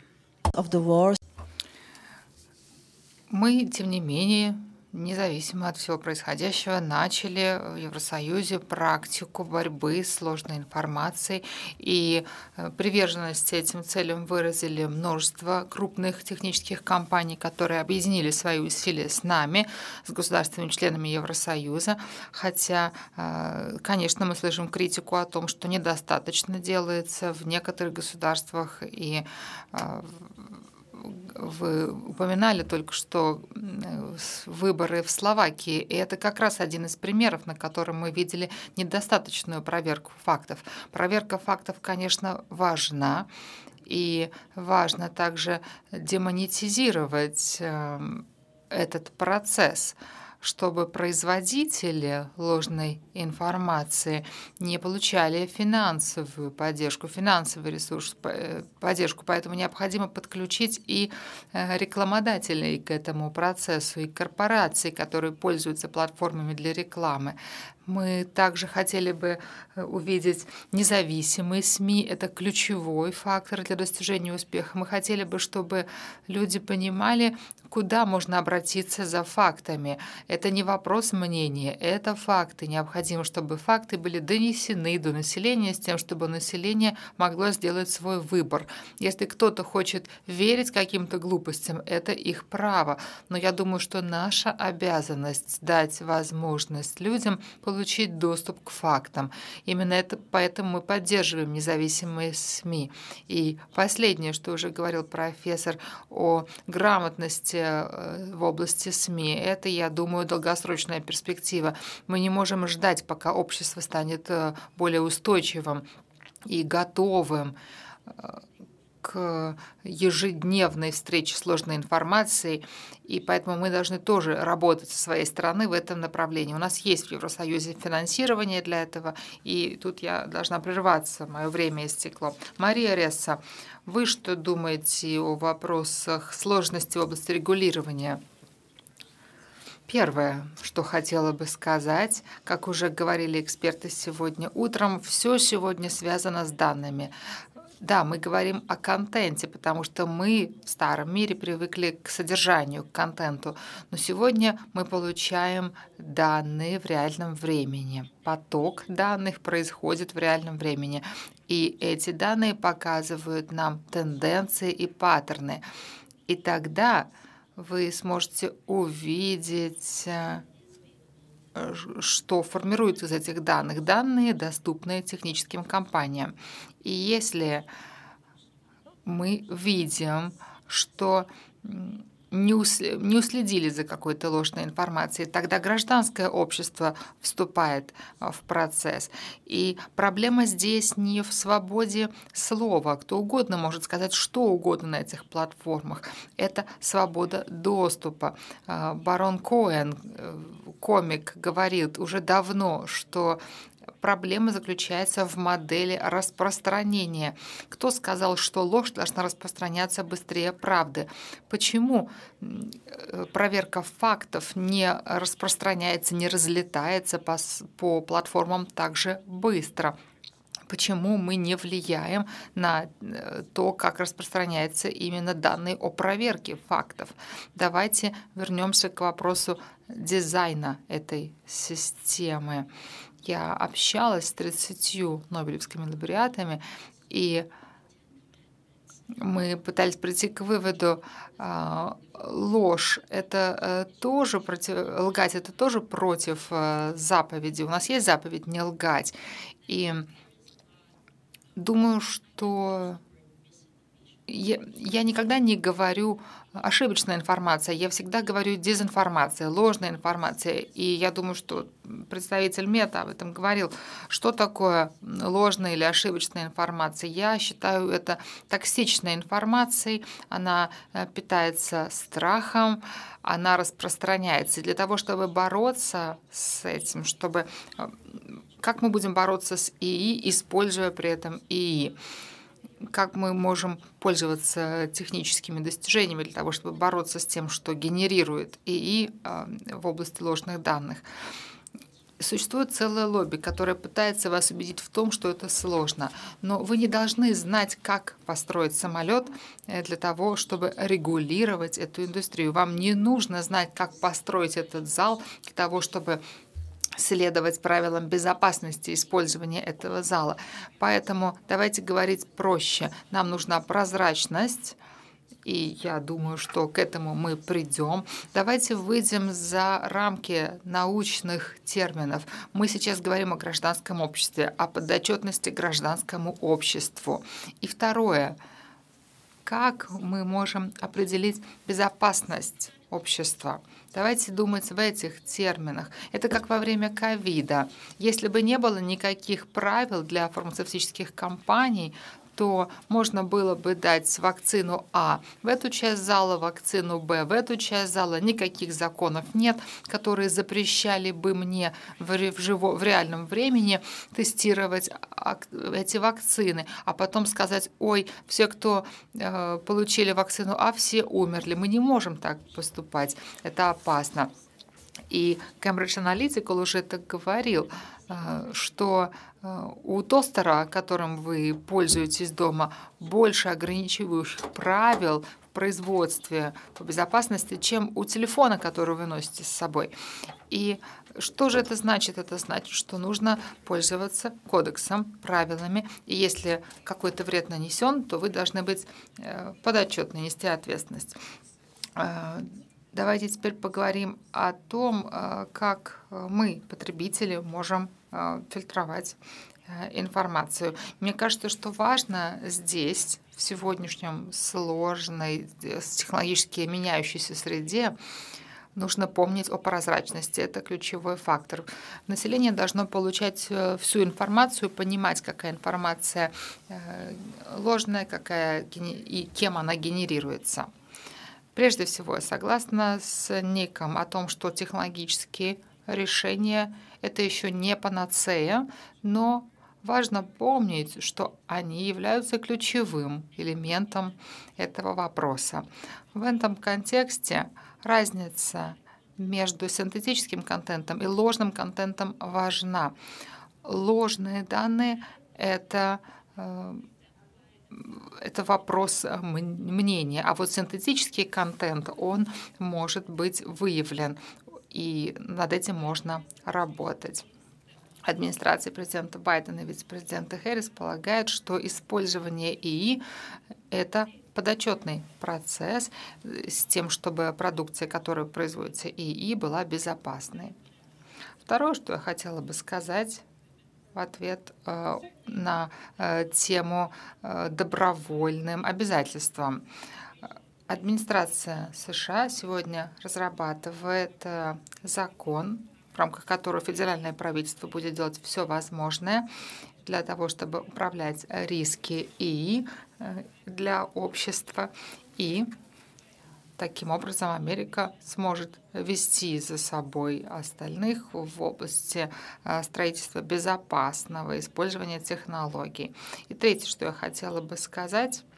Мы, тем не менее, независимо от всего происходящего, начали в Евросоюзе практику борьбы с сложной информацией и э, приверженность этим целям выразили множество крупных технических компаний, которые объединили свои усилия с нами, с государственными членами Евросоюза. Хотя, э, конечно, мы слышим критику о том, что недостаточно делается в некоторых государствах и э, вы упоминали только что выборы в Словакии, и это как раз один из примеров, на котором мы видели недостаточную проверку фактов. Проверка фактов, конечно, важна, и важно также демонетизировать эм, этот процесс чтобы производители ложной информации не получали финансовую поддержку, финансовый ресурс, э, поддержку. Поэтому необходимо подключить и э, рекламодателей к этому процессу, и корпорации, которые пользуются платформами для рекламы. Мы также хотели бы э, увидеть независимые СМИ. Это ключевой фактор для достижения успеха. Мы хотели бы, чтобы люди понимали, куда можно обратиться за фактами. Это не вопрос мнения, это факты. Необходимо, чтобы факты были донесены до населения с тем, чтобы население могло сделать свой выбор. Если кто-то хочет верить каким-то глупостям, это их право. Но я думаю, что наша обязанность дать возможность людям получить доступ к фактам. Именно это, поэтому мы поддерживаем независимые СМИ. И последнее, что уже говорил профессор о грамотности развития э, в области СМИ. Это, я думаю, долгосрочная перспектива. Мы не можем ждать, пока общество станет э, более устойчивым и готовым э, к ежедневной встрече сложной информации и поэтому мы должны тоже работать со своей стороны в этом направлении. У нас есть в Евросоюзе финансирование для этого, и тут я должна прерваться, мое время истекло. Мария Ресса, вы что думаете о вопросах сложности в области регулирования? Первое, что хотела бы сказать, как уже говорили эксперты сегодня утром, все сегодня связано с данными. Да, мы говорим о контенте, потому что мы в старом мире привыкли к содержанию, к контенту. Но сегодня мы получаем данные в реальном времени. Поток данных происходит в реальном времени. И эти данные показывают нам тенденции и паттерны. И тогда вы сможете увидеть э, Э, что формируется из этих данных. Данные, доступны техническим компаниям. И если мы видим, что не, ус не уследили за какой-то ложной информацией, тогда гражданское общество вступает э, в процесс. И проблема здесь не в свободе слова. Кто угодно может сказать что угодно на этих платформах. Это свобода доступа. Э, барон Коэн, э, комик, говорит уже давно, что проблема заключается в модели распространения. Кто сказал, что ложь должна распространяться быстрее правды? Почему э, проверка фактов не распространяется, не разлетается по, по платформам так же быстро? почему мы не влияем на э, то, как распространяются именно данные о проверке фактов. Давайте вернемся к вопросу дизайна этой системы я общалась с 30 нобелевскими лауреатами, и мы пытались прийти к выводу, а, ложь э, это тоже против, лгать это тоже против заповеди. У нас есть заповедь не лгать. И думаю, что я, я никогда не говорю э, ошибочная информация, я всегда говорю дезинформация, ложная информация. И я думаю, что представитель МЕТА об этом говорил. Что такое ложная или ошибочная информация? Я считаю это токсичной информацией, она э, питается страхом, она распространяется. И для того, чтобы бороться с этим, чтобы э, как мы будем бороться с ИИ, используя при этом ИИ? как мы можем пользоваться техническими достижениями для того, чтобы бороться с тем, что генерирует ИИ а, в области ложных данных. Существует целое лобби, которое пытается вас убедить в том, что это сложно. Но вы не должны знать, как построить самолет э, для того, чтобы регулировать эту индустрию. Вам не нужно знать, как построить этот зал для того, чтобы следовать правилам безопасности использования этого зала. Поэтому давайте говорить проще. Нам нужна прозрачность, и я думаю, что к этому мы придем. Давайте выйдем за рамки научных терминов. Мы сейчас говорим о гражданском обществе, о подотчетности гражданскому обществу. И второе, как мы можем определить безопасность общества? Давайте думать в этих терминах. Это как во время ковида. Если бы не было никаких правил для фармацевтических компаний, то можно было бы дать вакцину А в эту часть зала, вакцину Б в эту часть зала. Никаких законов нет, которые запрещали бы мне в, живо, в реальном времени тестировать эти вакцины, а потом сказать, ой, все, кто э, получили вакцину А, все умерли. Мы не можем так поступать, это опасно. И Cambridge Analytical уже так говорил, э, что у тостера, которым вы пользуетесь дома, больше ограничивающих правил в производстве, по безопасности, чем у телефона, который вы носите с собой. И что же это значит? Это значит, что нужно пользоваться кодексом, правилами. И если какой-то вред нанесен, то вы должны быть э, подотчетны, нести ответственность. Э, давайте теперь поговорим о том, э, как мы, потребители, можем Э, фильтровать э, информацию. Мне кажется, что важно здесь, в сегодняшнем сложной, э, технологически меняющейся среде, нужно помнить о прозрачности. Это ключевой фактор. Население должно получать всю информацию, понимать, какая информация ложная, какая и кем она генерируется. Прежде всего, я согласна с Ником о том, что технологические решения – это еще не панацея, но важно помнить, что они являются ключевым элементом этого вопроса. В этом контексте разница между синтетическим контентом и ложным контентом важна. Ложные данные — это э, это вопрос э, мнения. А вот синтетический контент, он может быть выявлен и над этим можно работать. Администрация президента Байдена и вице-президента Хэррис полагают, что использование ИИ – это подотчетный процесс э, с тем, чтобы продукция, которая производится ИИ, была безопасной. Второе, что я хотела бы сказать в ответ э, на э, тему добровольным обязательствам. Администрация США сегодня разрабатывает э, закон, в рамках которого федеральное правительство будет делать все возможное для того, чтобы управлять риски и э, для общества. И таким образом Америка сможет вести за собой остальных в области э, строительства безопасного использования технологий. И третье, что я хотела бы сказать –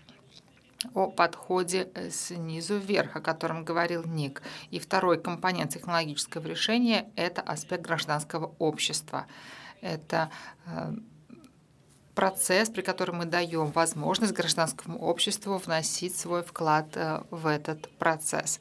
о подходе э, снизу вверх, о котором говорил Ник. И второй компонент технологического решения – это аспект гражданского общества. Это э, процесс, при котором мы даем возможность гражданскому обществу вносить свой вклад э, в этот процесс.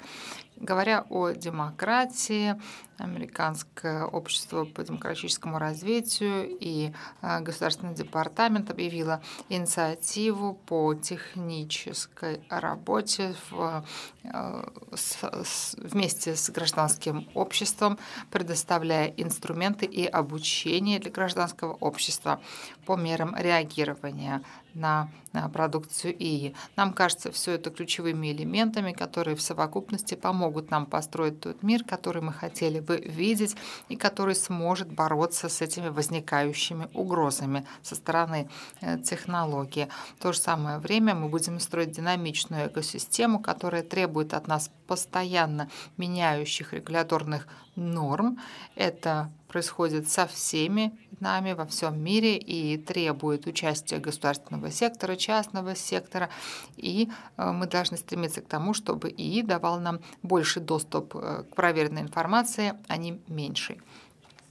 Говоря о демократии, Американское общество по демократическому развитию и э, Государственный департамент объявило инициативу по технической работе в, э, с, с, вместе с гражданским обществом, предоставляя инструменты и обучение для гражданского общества по мерам реагирования на, продукцию ИИ. Нам кажется, все это ключевыми элементами, которые в совокупности помогут нам построить тот мир, который мы хотели бы видеть и который сможет бороться с этими возникающими угрозами со стороны э, технологии. В то же самое время мы будем строить динамичную экосистему, которая требует от нас постоянно меняющих регуляторных норм. Это происходит со всеми нами во всем мире и требует участия государственного сектора, частного сектора. И э, мы должны стремиться к тому, чтобы ИИ давал нам больше доступ э, к проверенной информации, а не меньший.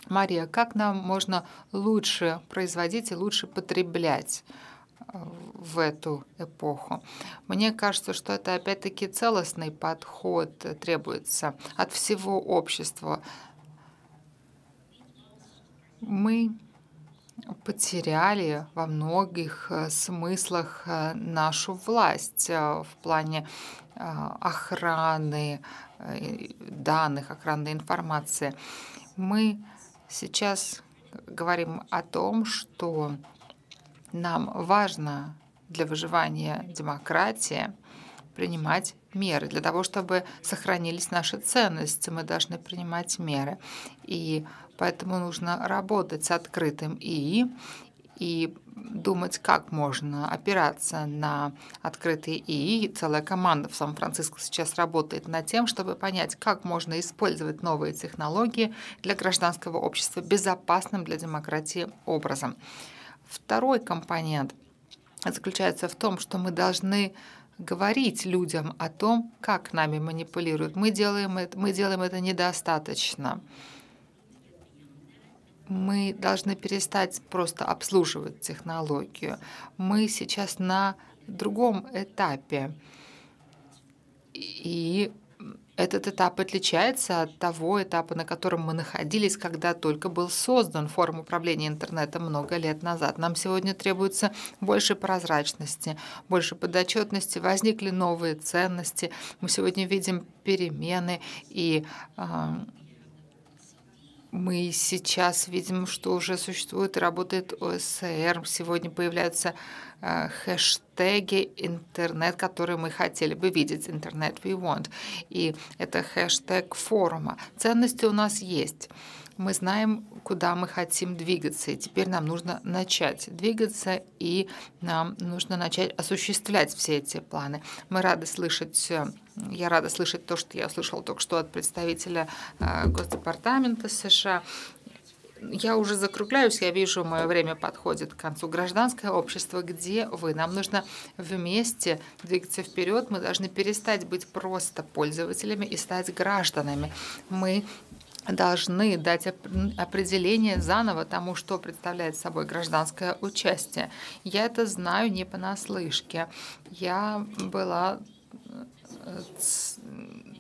Мария, как нам можно лучше производить и лучше потреблять? Э, в эту эпоху. Мне кажется, что это опять-таки целостный подход требуется от всего общества, мы потеряли во многих э, смыслах э, нашу власть э, в плане охраны данных, охраны информации. Мы сейчас говорим о том, что нам важно для выживания демократии принимать меры. Для того, чтобы сохранились наши ценности, мы должны принимать меры. И Поэтому нужно работать с открытым ИИ и думать, как можно опираться на открытый ИИ. Целая команда в Сан-Франциско сейчас работает над тем, чтобы понять, как можно использовать новые технологии для гражданского общества безопасным для демократии образом. Второй компонент заключается в том, что мы должны говорить людям о том, как нами манипулируют. Мы делаем это, мы делаем это недостаточно мы должны перестать просто обслуживать технологию. Мы сейчас на другом этапе. И этот этап отличается от того этапа, на котором мы находились, когда только был создан форум управления интернетом много лет назад. Нам сегодня требуется больше прозрачности, больше подотчетности, возникли новые ценности. Мы сегодня видим перемены и а, мы сейчас видим, что уже существует и работает ОСР. Сегодня появляются э, хэштеги интернет, которые мы хотели бы видеть. Интернет we want. И это хэштег форума. Ценности у нас есть мы знаем, куда мы хотим двигаться, и теперь нам нужно начать двигаться, и нам нужно начать осуществлять все эти планы. Мы рады слышать, э, я рада слышать то, что я услышала только что от представителя э, Госдепартамента США, я уже закругляюсь, я вижу, мое время подходит к концу. Гражданское общество, где вы? Нам нужно вместе двигаться вперед. Мы должны перестать быть просто пользователями и стать гражданами. Мы должны дать определение заново тому, что представляет собой гражданское участие. Я это знаю не понаслышке. Я была э,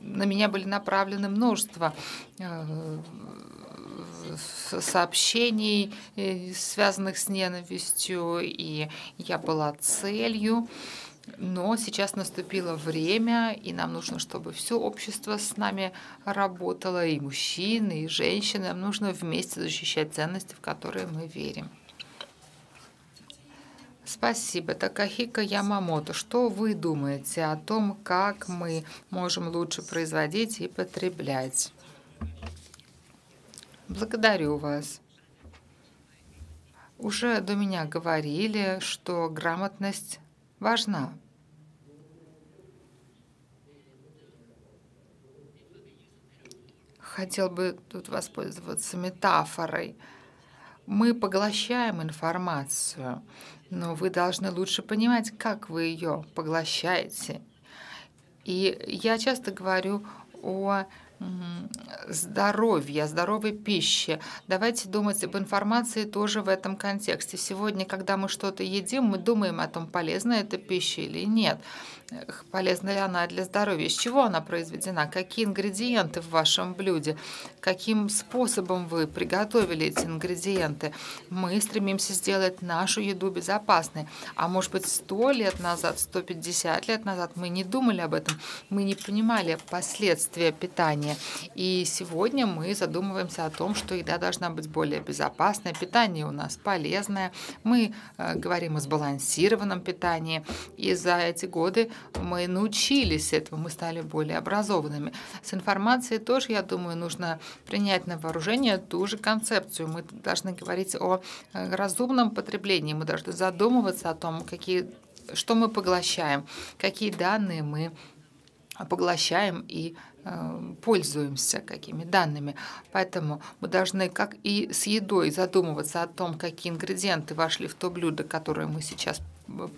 на меня были направлены множество э, сообщений, э, связанных с ненавистью, и я была целью. Но сейчас наступило время, и нам нужно, чтобы все общество с нами работало, и мужчины, и женщины. Нам нужно вместе защищать ценности, в которые мы верим. Спасибо. Такахика Ямамото, что вы думаете о том, как мы можем лучше производить и потреблять? Благодарю вас. Уже до меня говорили, что грамотность важна. Хотел бы тут воспользоваться метафорой. Мы поглощаем информацию, но вы должны лучше понимать, как вы ее поглощаете. И я часто говорю о здоровья, здоровой пищи. Давайте думать об информации тоже в этом контексте. Сегодня, когда мы что-то едим, мы думаем о том, полезна эта пища или нет, полезна ли она для здоровья, из чего она произведена, какие ингредиенты в вашем блюде, каким способом вы приготовили эти ингредиенты. Мы стремимся сделать нашу еду безопасной. А может быть, сто лет назад, 150 лет назад мы не думали об этом, мы не понимали последствия питания питания. И сегодня мы задумываемся о том, что еда должна быть более безопасной, питание у нас полезное. Мы э, говорим о сбалансированном питании. И за эти годы мы научились этого, мы стали более образованными. С информацией тоже, я думаю, нужно принять на вооружение ту же концепцию. Мы должны говорить о э, разумном потреблении, мы должны задумываться о том, какие, что мы поглощаем, какие данные мы поглощаем и Эм, пользуемся, какими данными. Поэтому мы должны, как и с едой, задумываться о том, какие ингредиенты вошли в то блюдо, которое мы сейчас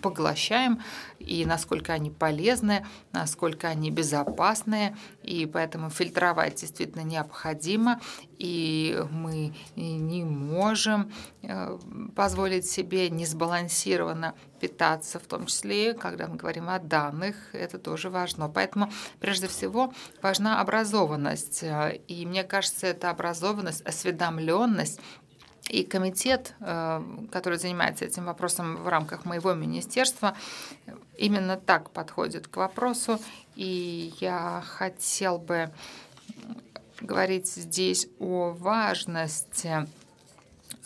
поглощаем и насколько они полезны, насколько они безопасны. И поэтому фильтровать действительно необходимо. И мы не можем э, позволить себе несбалансированно питаться, в том числе, когда мы говорим о данных, это тоже важно. Поэтому, прежде всего, важна образованность. Э, и мне кажется, эта образованность, осведомленность и комитет, эм, который занимается этим вопросом в рамках моего министерства, именно так подходит к вопросу. И я хотел бы говорить здесь о важности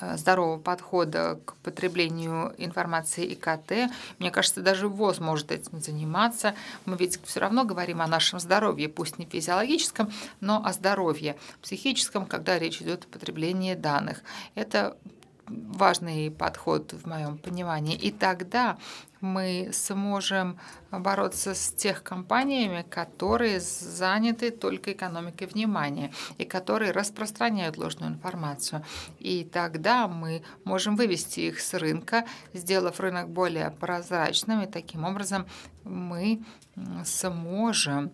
Э, здорового подхода к потреблению информации и КТ. Мне кажется, даже ВОЗ может этим заниматься. Мы ведь все равно говорим о нашем здоровье, пусть не физиологическом, но о здоровье психическом, когда речь идет о потреблении данных. Это важный подход в моем понимании. И тогда мы сможем бороться с тех компаниями, которые заняты только экономикой внимания и которые распространяют ложную информацию. И тогда мы можем вывести их с рынка, сделав рынок более прозрачным, и таким образом мы сможем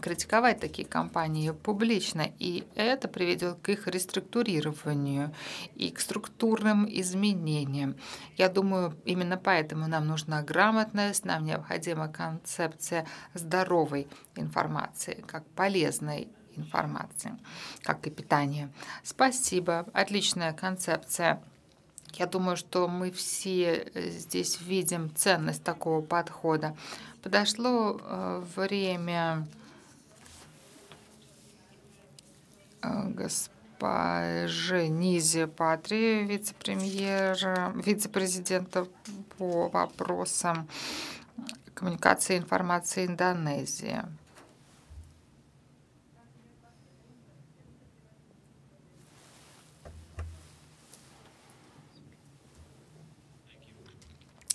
критиковать такие компании публично, и это приведет к их реструктурированию и к структурным изменениям. Я думаю, именно поэтому нам нужна грамотность, нам необходима концепция здоровой информации, как полезной информации, как и питание. Спасибо, отличная концепция. Я думаю, что мы все э, здесь видим ценность такого подхода. Подошло э, время госпоже Низе Патри, вице-премьера, вице-президента по вопросам коммуникации и информации Индонезии.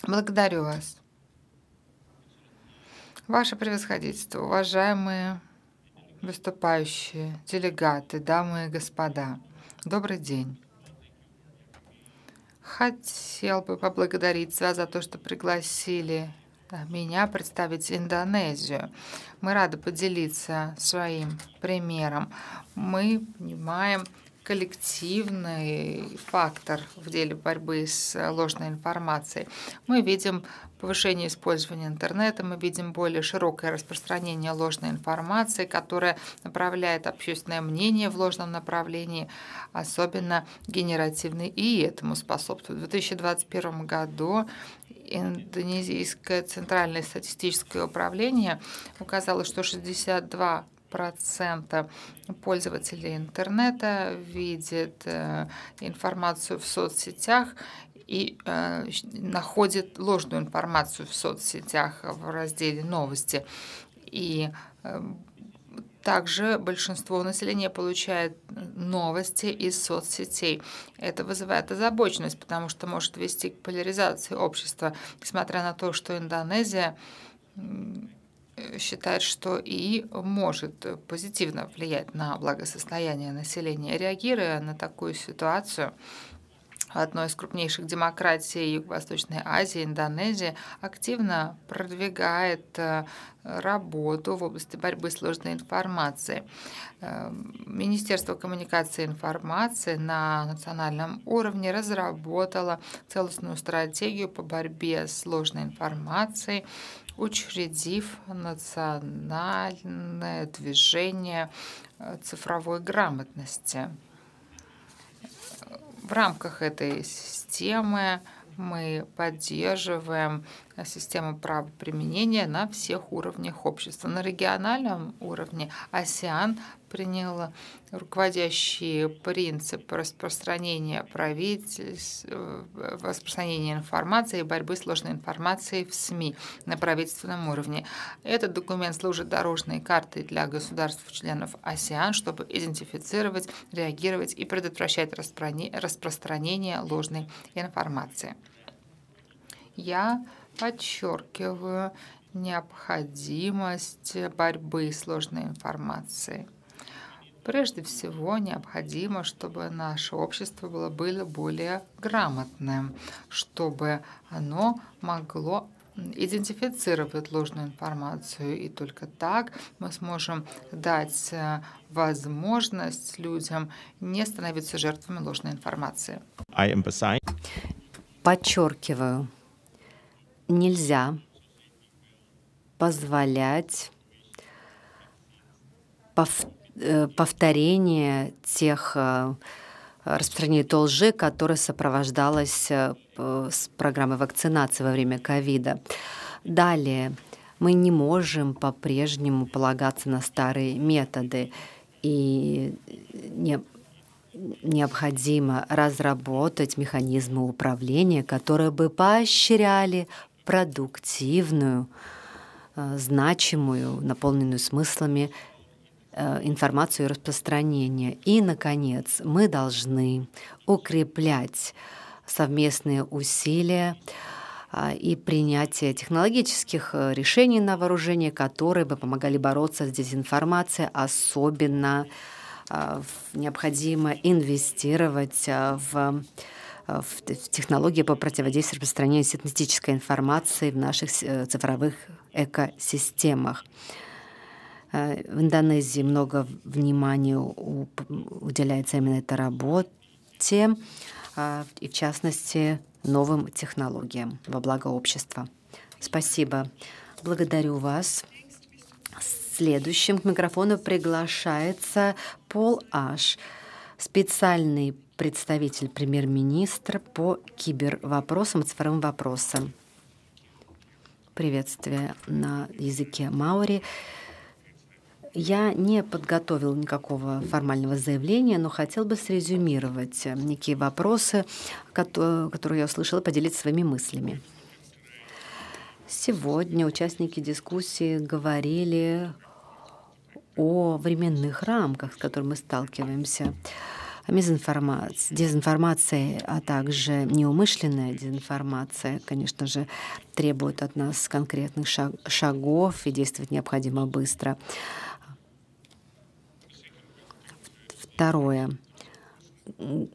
Благодарю вас. Ваше превосходительство, уважаемые выступающие, делегаты, дамы и господа, добрый день. Хотел бы поблагодарить вас за то, что пригласили э, меня представить Индонезию. Мы рады поделиться своим примером. Мы понимаем, коллективный фактор в деле борьбы с ложной информацией. Мы видим повышение использования интернета, мы видим более широкое распространение ложной информации, которая направляет общественное мнение в ложном направлении, особенно генеративный, и этому способствует. В 2021 году Индонезийское центральное статистическое управление указало, что 62 процента пользователей интернета видит э, информацию в соцсетях и э, находит ложную информацию в соцсетях в разделе новости. И э, также большинство населения получает новости из соцсетей. Это вызывает озабоченность, потому что может вести к поляризации общества, несмотря на то, что Индонезия Э, считает, что и может э, позитивно влиять на благосостояние населения, реагируя на такую ситуацию одной из крупнейших демократий Юго-Восточной Азии, Индонезии, активно продвигает э, работу в области борьбы с ложной информацией. Министерство коммуникации и информации на национальном уровне разработало целостную стратегию по борьбе с ложной информацией, учредив национальное движение э, цифровой грамотности. В рамках этой системы мы поддерживаем Э, система правоприменения на всех уровнях общества. На региональном уровне АСИАН приняла руководящие принципы распространения правительств, э, распространения информации и борьбы с ложной информацией в СМИ на правительственном уровне. Этот документ служит дорожной картой для государств-членов АСИАН, чтобы идентифицировать, реагировать и предотвращать распространение распространение ложной информации. Я подчеркиваю необходимость борьбы с сложной информацией. Прежде всего, необходимо, чтобы наше общество было, было более грамотным, чтобы оно могло идентифицировать ложную информацию, и только так мы сможем дать э, возможность людям не становиться жертвами ложной информации. Подчеркиваю нельзя позволять э, повторение тех э, распространение той лжи, которая сопровождалась э, с программой вакцинации во время ковида. Далее, мы не можем по-прежнему полагаться на старые методы, и не, необходимо разработать механизмы управления, которые бы поощряли продуктивную, э, значимую, наполненную смыслами э, информацию и распространение. И, наконец, мы должны укреплять совместные усилия а, и принятие технологических э, решений на вооружение, которые бы помогали бороться с дезинформацией, особенно а, необходимо инвестировать а, в Э, в, технологии по противодействию распространению синтетической информации в наших э, цифровых экосистемах. Э, в Индонезии много внимания уделяется именно этой работе, а, и в частности новым технологиям во благо общества. Спасибо. Благодарю вас. Следующим к микрофону приглашается Пол Аш, специальный представитель премьер-министра по кибервопросам и цифровым вопросам. Приветствие на языке Маори. Я не подготовил никакого формального заявления, но хотел бы срезюмировать некие вопросы, которые я услышала, поделиться своими мыслями. Сегодня участники дискуссии говорили о временных рамках, с которыми мы сталкиваемся. А мезинформация, дезинформация, а также неумышленная дезинформация, конечно же, требует от нас конкретных шаг, шагов и действовать необходимо быстро. Второе.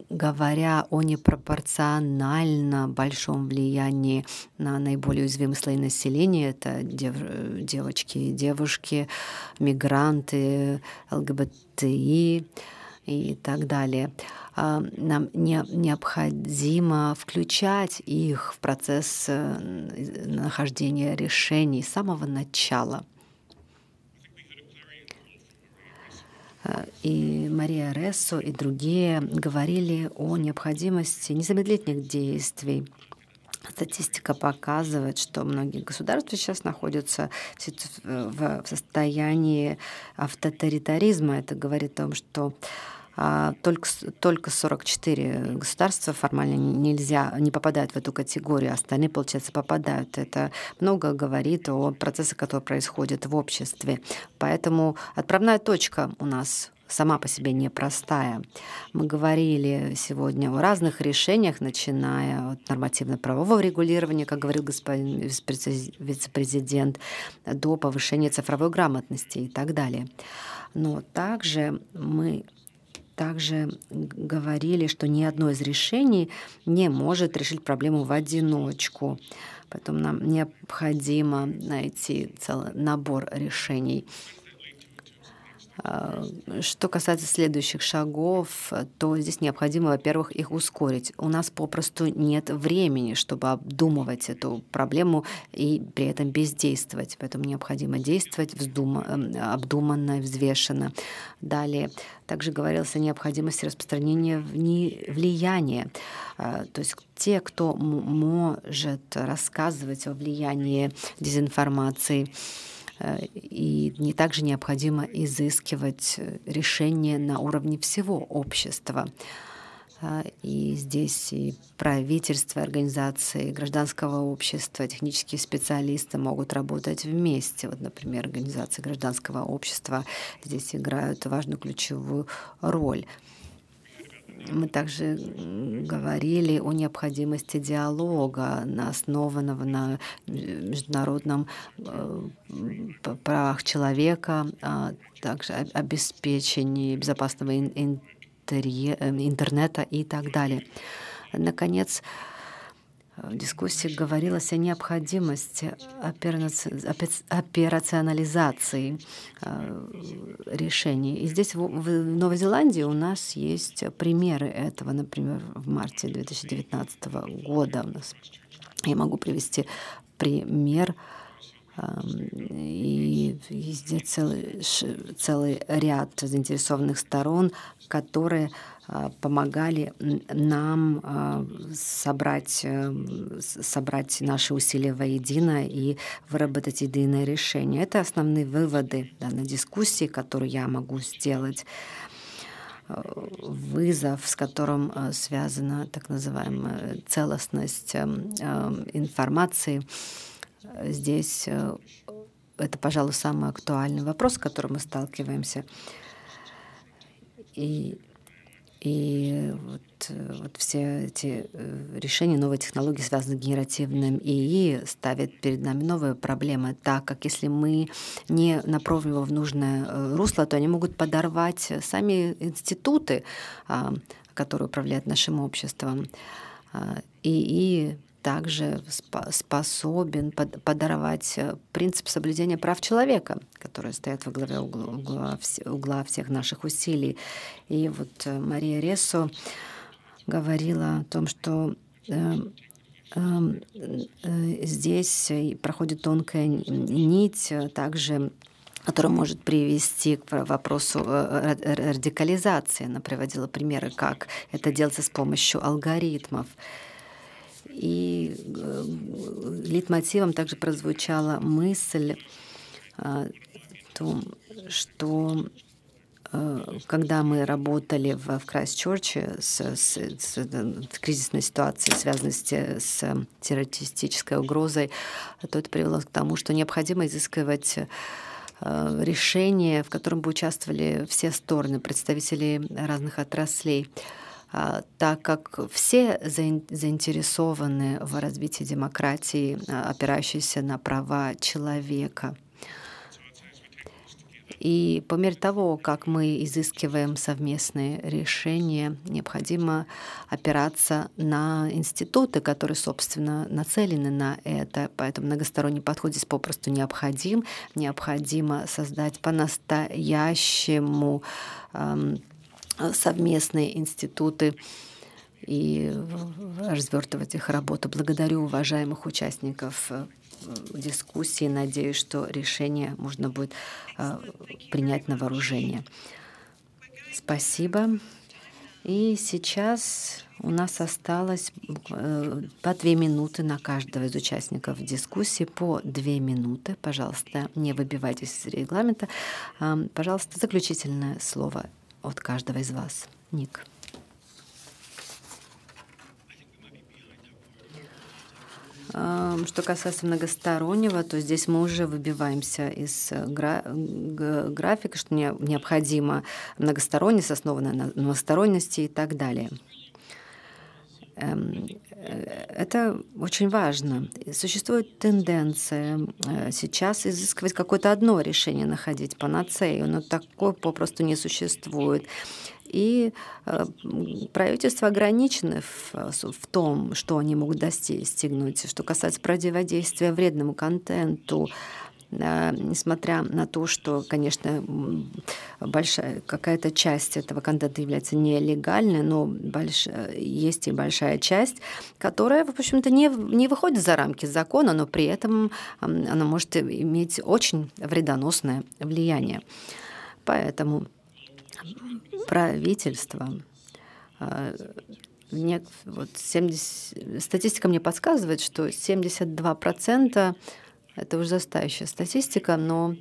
Говоря о непропорционально большом влиянии на наиболее уязвимые слои населения, это дев, девочки и девушки, мигранты, ЛГБТИ, и так далее. А, нам не, необходимо включать их в процесс э, нахождения решений с самого начала. А, и Мария Рессо и другие говорили о необходимости незамедлительных действий. Статистика показывает, что многие государства сейчас находятся в состоянии авторитаризма. Это говорит о том, что а, только, только 44 государства формально нельзя, не попадают в эту категорию, а остальные, получается, попадают. Это много говорит о процессах, которые происходят в обществе. Поэтому отправная точка у нас сама по себе непростая. Мы говорили сегодня о разных решениях, начиная от нормативно-правового регулирования, как говорил господин вице-президент, до повышения цифровой грамотности и так далее. Но также мы также говорили, что ни одно из решений не может решить проблему в одиночку. Поэтому нам необходимо найти целый набор решений. Э, что касается следующих шагов, то здесь необходимо, во-первых, их ускорить. У нас попросту нет времени, чтобы обдумывать эту проблему и при этом бездействовать. Поэтому необходимо действовать вздума, эм, обдуманно, взвешенно. Далее также говорилось о необходимости распространения влияния. Э, то есть те, кто может рассказывать о влиянии дезинформации, Э, и не также необходимо изыскивать э, решение на уровне всего общества. Э, и здесь и правительство, организации гражданского общества, технические специалисты могут работать вместе. Вот, например, организации гражданского общества здесь играют важную ключевую роль. Мы также говорили о необходимости диалога, основанного на международном э, правах человека, а также обеспечении безопасного э, интернета и так далее. Наконец, в дискуссии говорилось о необходимости операционализации э, решений. И здесь, в Новой Зеландии, у нас есть примеры этого. Например, в марте 2019 года у нас я могу привести пример эм, и везде целый, целый ряд заинтересованных сторон которые а, помогали нам а, собрать, э, собрать наши усилия воедино и выработать единое решение. Это основные выводы данной дискуссии, которую я могу сделать э, вызов, с которым э, связана так называемая целостность эм, информации. Здесь это, пожалуй, самый актуальный вопрос, с которым мы сталкиваемся. И, и вот, э, вот все эти э, решения, новые технологии, связанные с генеративным ИИ, ставят перед нами новые проблемы, так как если мы не направим его в нужное э, русло, то они могут подорвать сами институты, а, которые управляют нашим обществом. А, и, и также способен подорвать э, принцип соблюдения прав человека, который стоит во главе угла, угла всех наших усилий. И вот э, Мария Ресо говорила о том, что эм, эм, э, здесь проходит тонкая нить, также которая может привести к вопросу радикализации. Она приводила примеры, как это делается с помощью алгоритмов. И э, лейтмотивом также прозвучала мысль э, о том, что э, когда мы работали в, в Крайстчерче с, с, с, с кризисной ситуацией, связанной с, с террористической угрозой, то это привело к тому, что необходимо изыскивать решение, в котором бы участвовали все стороны, представители разных отраслей. А, так как все заинтересованы в развитии демократии, а, опирающейся на права человека. И по мере того, как мы изыскиваем совместные решения, необходимо опираться на институты, которые, собственно, нацелены на это. Поэтому многосторонний подход здесь попросту необходим. Необходимо создать по-настоящему эм, совместные институты и развертывать их работу. Благодарю уважаемых участников э, дискуссии. Надеюсь, что решение можно будет э, принять на вооружение. Спасибо. И сейчас у нас осталось э, по две минуты на каждого из участников дискуссии. По две минуты. Пожалуйста, не выбивайтесь из регламента. Эм, пожалуйста, заключительное слово от каждого из вас. Ник. Эм, что касается многостороннего, то здесь мы уже выбиваемся из э, графика, что необходимо многосторонность, основанная на многосторонности и так далее. Эм, это очень важно. Существует тенденция э, сейчас изыскивать какое-то одно решение, находить панацею, но такое попросту не существует. И э, правительства ограничены в, том, что они могут достигнуть. Что касается противодействия вредному контенту, Э, несмотря на то, что, конечно, большая какая-то часть этого контента является нелегальной, но больш... Э, есть и большая часть, которая, в общем-то, не, не выходит за рамки закона, но при этом она может иметь очень вредоносное влияние. Поэтому правительство мне, э, вот 70, статистика мне подсказывает, что 72% это ужасающая статистика, но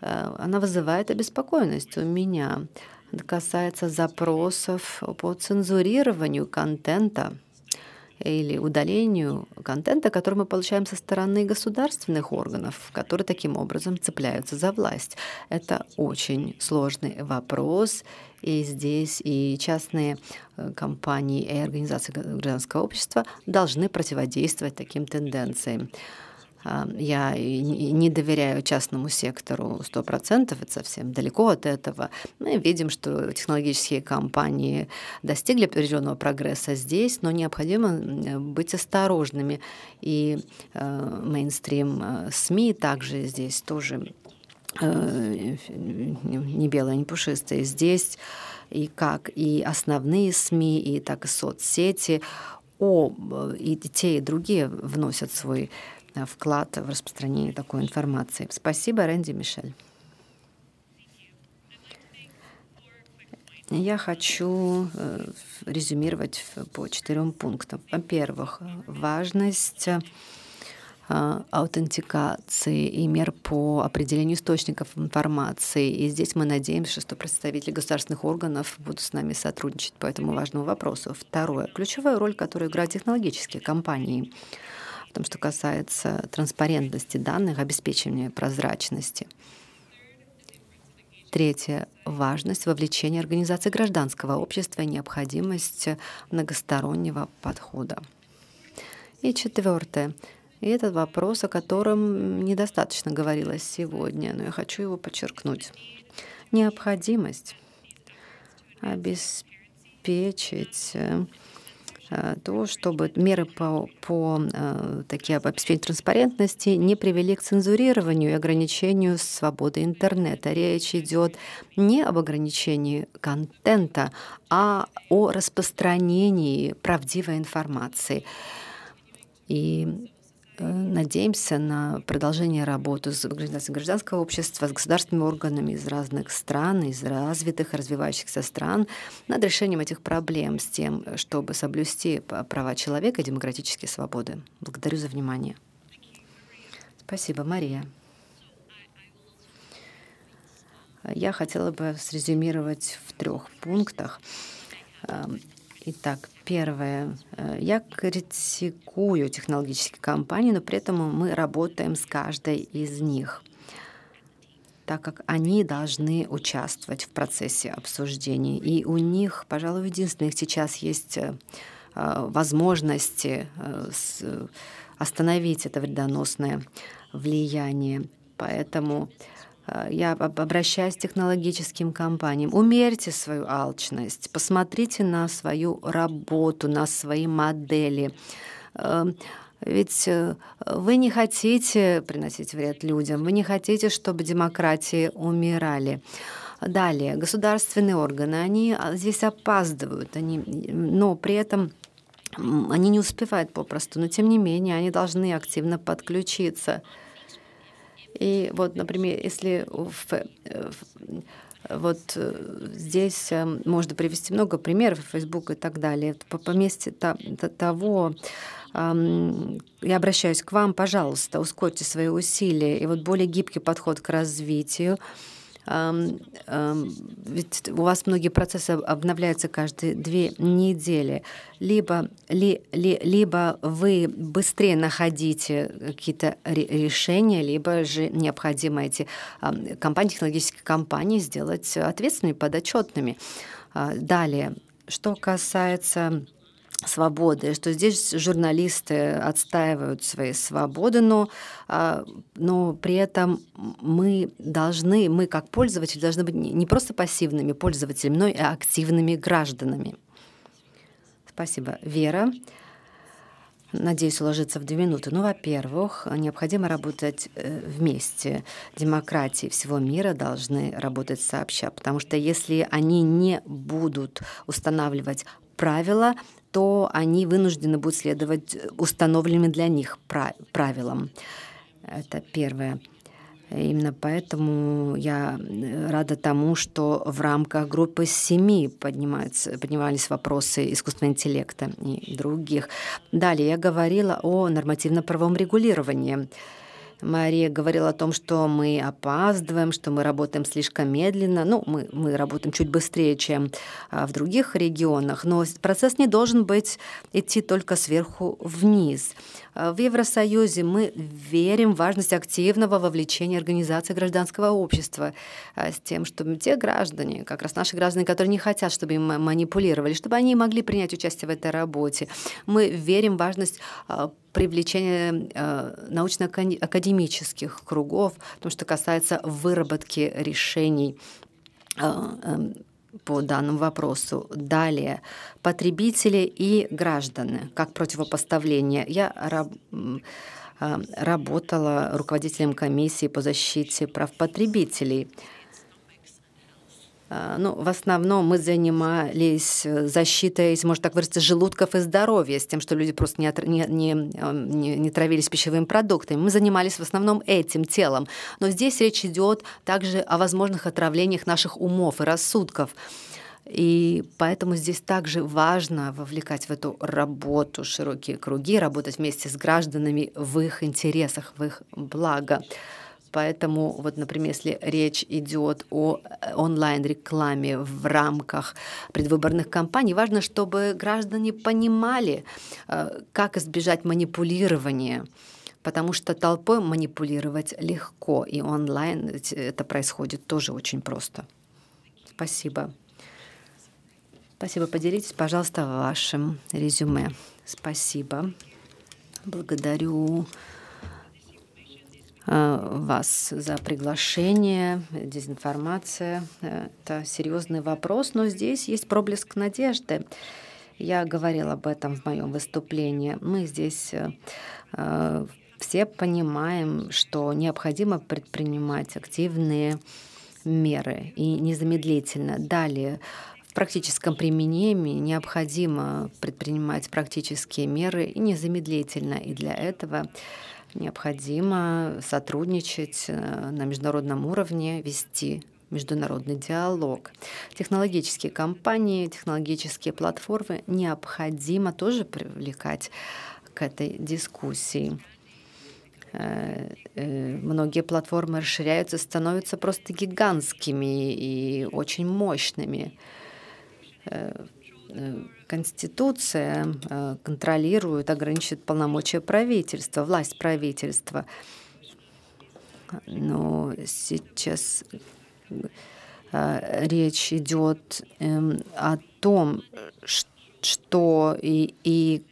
э, она вызывает обеспокоенность у меня. Это касается запросов по цензурированию контента или удалению контента, который мы получаем со стороны государственных органов, которые таким образом цепляются за власть. Это очень сложный вопрос, и здесь и частные э, компании, и организации гражданского общества должны противодействовать таким тенденциям. А, я не доверяю частному сектору 100%, это совсем далеко от этого. Мы видим, что технологические компании достигли определенного прогресса здесь, но необходимо быть осторожными. И э, мейнстрим э, СМИ также здесь тоже э, не белые, не пушистые. Здесь и как и основные СМИ, и так и соцсети, о, и те, и другие вносят свой вклад в распространение такой информации. Спасибо, Рэнди Мишель. Я хочу э, резюмировать по четырем пунктам. Во-первых, важность э, аутентикации и мер по определению источников информации. И здесь мы надеемся, что представители государственных органов будут с нами сотрудничать по этому важному вопросу. Второе. Ключевая роль, которую играют технологические компании в том, что касается транспарентности данных, обеспечения прозрачности. Третье — важность вовлечения организации гражданского общества и необходимость многостороннего подхода. И четвертое и этот вопрос, о котором недостаточно говорилось сегодня, но я хочу его подчеркнуть. Необходимость обеспечить э, Э, то, чтобы меры по, по э, такие обеспечению транспарентности не привели к цензурированию и ограничению свободы интернета. Речь идет не об ограничении контента, а о распространении правдивой информации. И Э, надеемся на продолжение работы с организацией гражданского общества, с государственными органами из разных стран, из развитых, развивающихся стран над решением этих проблем с тем, чтобы соблюсти права человека и демократические свободы. Благодарю за внимание. Спасибо, Мария. Я хотела бы срезюмировать в трех пунктах эм, Итак, первое. Э, я критикую технологические компании, но при этом мы работаем с каждой из них, так как они должны участвовать в процессе обсуждений. И у них, пожалуй, единственных сейчас есть э, э, возможности остановить это вредоносное влияние. Поэтому Э, я обращаюсь к технологическим компаниям. Умерьте свою алчность, посмотрите на свою работу, на свои модели. Эм, ведь э, вы не хотите приносить вред людям, вы не хотите, чтобы демократии умирали. Далее, государственные органы, они а, здесь опаздывают, они, но при этом они не успевают попросту, но тем не менее они должны активно подключиться. И вот, например, если в, э, в, вот э, здесь э, можно привести много примеров, Facebook и так далее. По, по месте та, та, того, я обращаюсь к вам, пожалуйста, ускорьте свои усилия. И вот более гибкий подход к развитию, ведь у вас многие процессы обновляются каждые две недели. Либо, ли, ли, либо вы быстрее находите какие-то решения, либо же необходимо эти компании, технологические компании сделать ответственными, подотчетными. А, далее, что касается свободы, что здесь журналисты отстаивают свои свободы, но, а, но при этом мы должны, мы как пользователи должны быть не просто пассивными пользователями, но и активными гражданами. Спасибо. Вера. Надеюсь, уложиться в две минуты. Ну, во-первых, необходимо работать э, вместе. Демократии всего мира должны работать сообща, потому что если они не будут устанавливать правила, то они вынуждены будут следовать э, установленным для них правилам. Это первое. Именно поэтому я э, рада тому, что в рамках группы семи поднимались вопросы искусственного интеллекта и других. Далее я говорила о нормативно-правовом регулировании. Мария говорила о том, что мы опаздываем, что мы работаем слишком медленно. Ну, мы, мы работаем чуть быстрее, чем а, в других регионах, но процесс не должен быть идти только сверху вниз. Э, в Евросоюзе мы верим в важность активного вовлечения организации гражданского общества э, с тем, чтобы те граждане, как раз наши граждане, которые не хотят, чтобы им манипулировали, чтобы они могли принять участие в этой работе. Мы верим в важность э, привлечение научно-академических кругов, потому что касается выработки решений эм, по данному вопросу. Далее, потребители и граждане, как противопоставление. Я а, работала руководителем комиссии по защите прав потребителей. А, ну, в основном мы занимались э, защитой, если можно так выразиться, желудков и здоровья, с тем, что люди просто не, не, эм, не, не, травились пищевыми продуктами. Мы занимались в основном этим телом. Но здесь речь идет также о возможных отравлениях наших умов и рассудков. И поэтому здесь также важно вовлекать в эту работу широкие круги, работать вместе с гражданами в их интересах, в их благо. Поэтому, вот, например, если речь идет о э, онлайн-рекламе в рамках предвыборных кампаний, важно, чтобы граждане понимали, э, как избежать манипулирования потому что толпой манипулировать легко, и онлайн это происходит тоже очень просто. Спасибо. Спасибо. Поделитесь, пожалуйста, вашим резюме. Спасибо. Благодарю. Э, вас за приглашение. Дезинформация э, – это серьезный вопрос, но здесь есть проблеск надежды. Я говорила об этом в моем выступлении. Мы здесь э, все понимаем, что необходимо предпринимать активные меры и незамедлительно. Далее, в практическом применении необходимо предпринимать практические меры и незамедлительно. И для этого Необходимо сотрудничать э, на международном уровне, вести международный диалог. Технологические компании, технологические платформы необходимо тоже привлекать к этой дискуссии. Э, э, многие платформы расширяются, становятся просто гигантскими и очень мощными. Э, конституция э, контролирует, ограничивает полномочия правительства, власть правительства. Но сейчас э, речь идет эм, о том, что и, и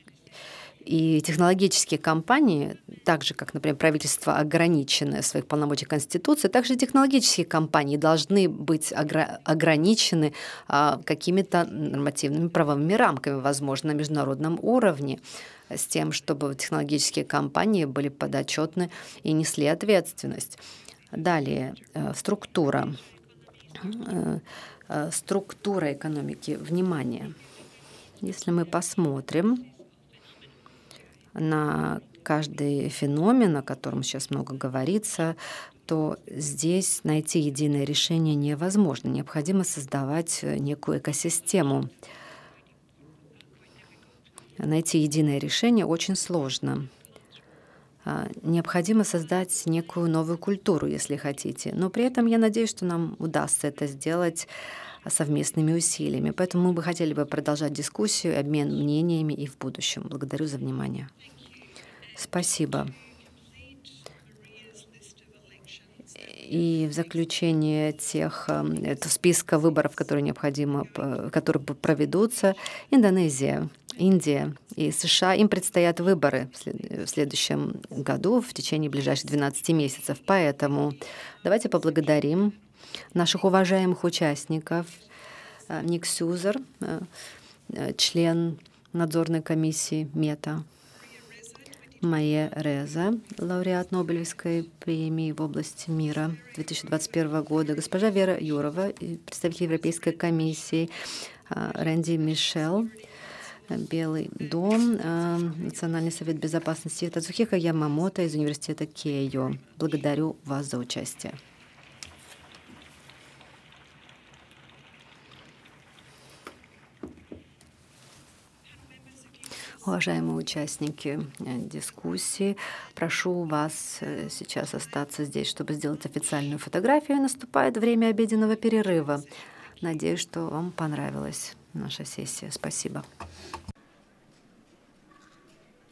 и технологические компании, так же, как, например, правительство ограничено в своих полномочий Конституции, также и технологические компании должны быть огра- ограничены а, какими-то нормативными правовыми рамками, возможно, на международном уровне, с тем, чтобы технологические компании были подотчетны и несли ответственность. Далее, э, структура. Э, э, структура экономики. Внимание. Если мы посмотрим, на каждый феномен, о котором сейчас много говорится, то здесь найти единое решение невозможно. Необходимо создавать э, некую экосистему. Найти единое решение очень сложно. А, необходимо создать некую новую культуру, если хотите. Но при этом я надеюсь, что нам удастся это сделать совместными усилиями. Поэтому мы бы хотели бы продолжать дискуссию, обмен мнениями и в будущем. Благодарю за внимание. Спасибо. И в заключение тех эм, списка выборов, которые необходимо, которые проведутся, Индонезия, Индия и США, им предстоят выборы в э, следующем году, в течение ближайших 12 месяцев. Поэтому давайте поблагодарим наших уважаемых участников. Э, Ник Сюзер, э, э, член надзорной комиссии МЕТА. Майе Реза, лауреат Нобелевской премии в области мира 2021 года, госпожа Вера Юрова, представитель Европейской комиссии Рэнди Мишел, Белый дом, Национальный совет безопасности Тацухика Ямамото из университета Кейо. Благодарю вас за участие. Уважаемые участники э, дискуссии, прошу вас э, сейчас остаться здесь, чтобы сделать официальную фотографию. Наступает время обеденного перерыва. Надеюсь, что вам понравилась наша сессия. Спасибо.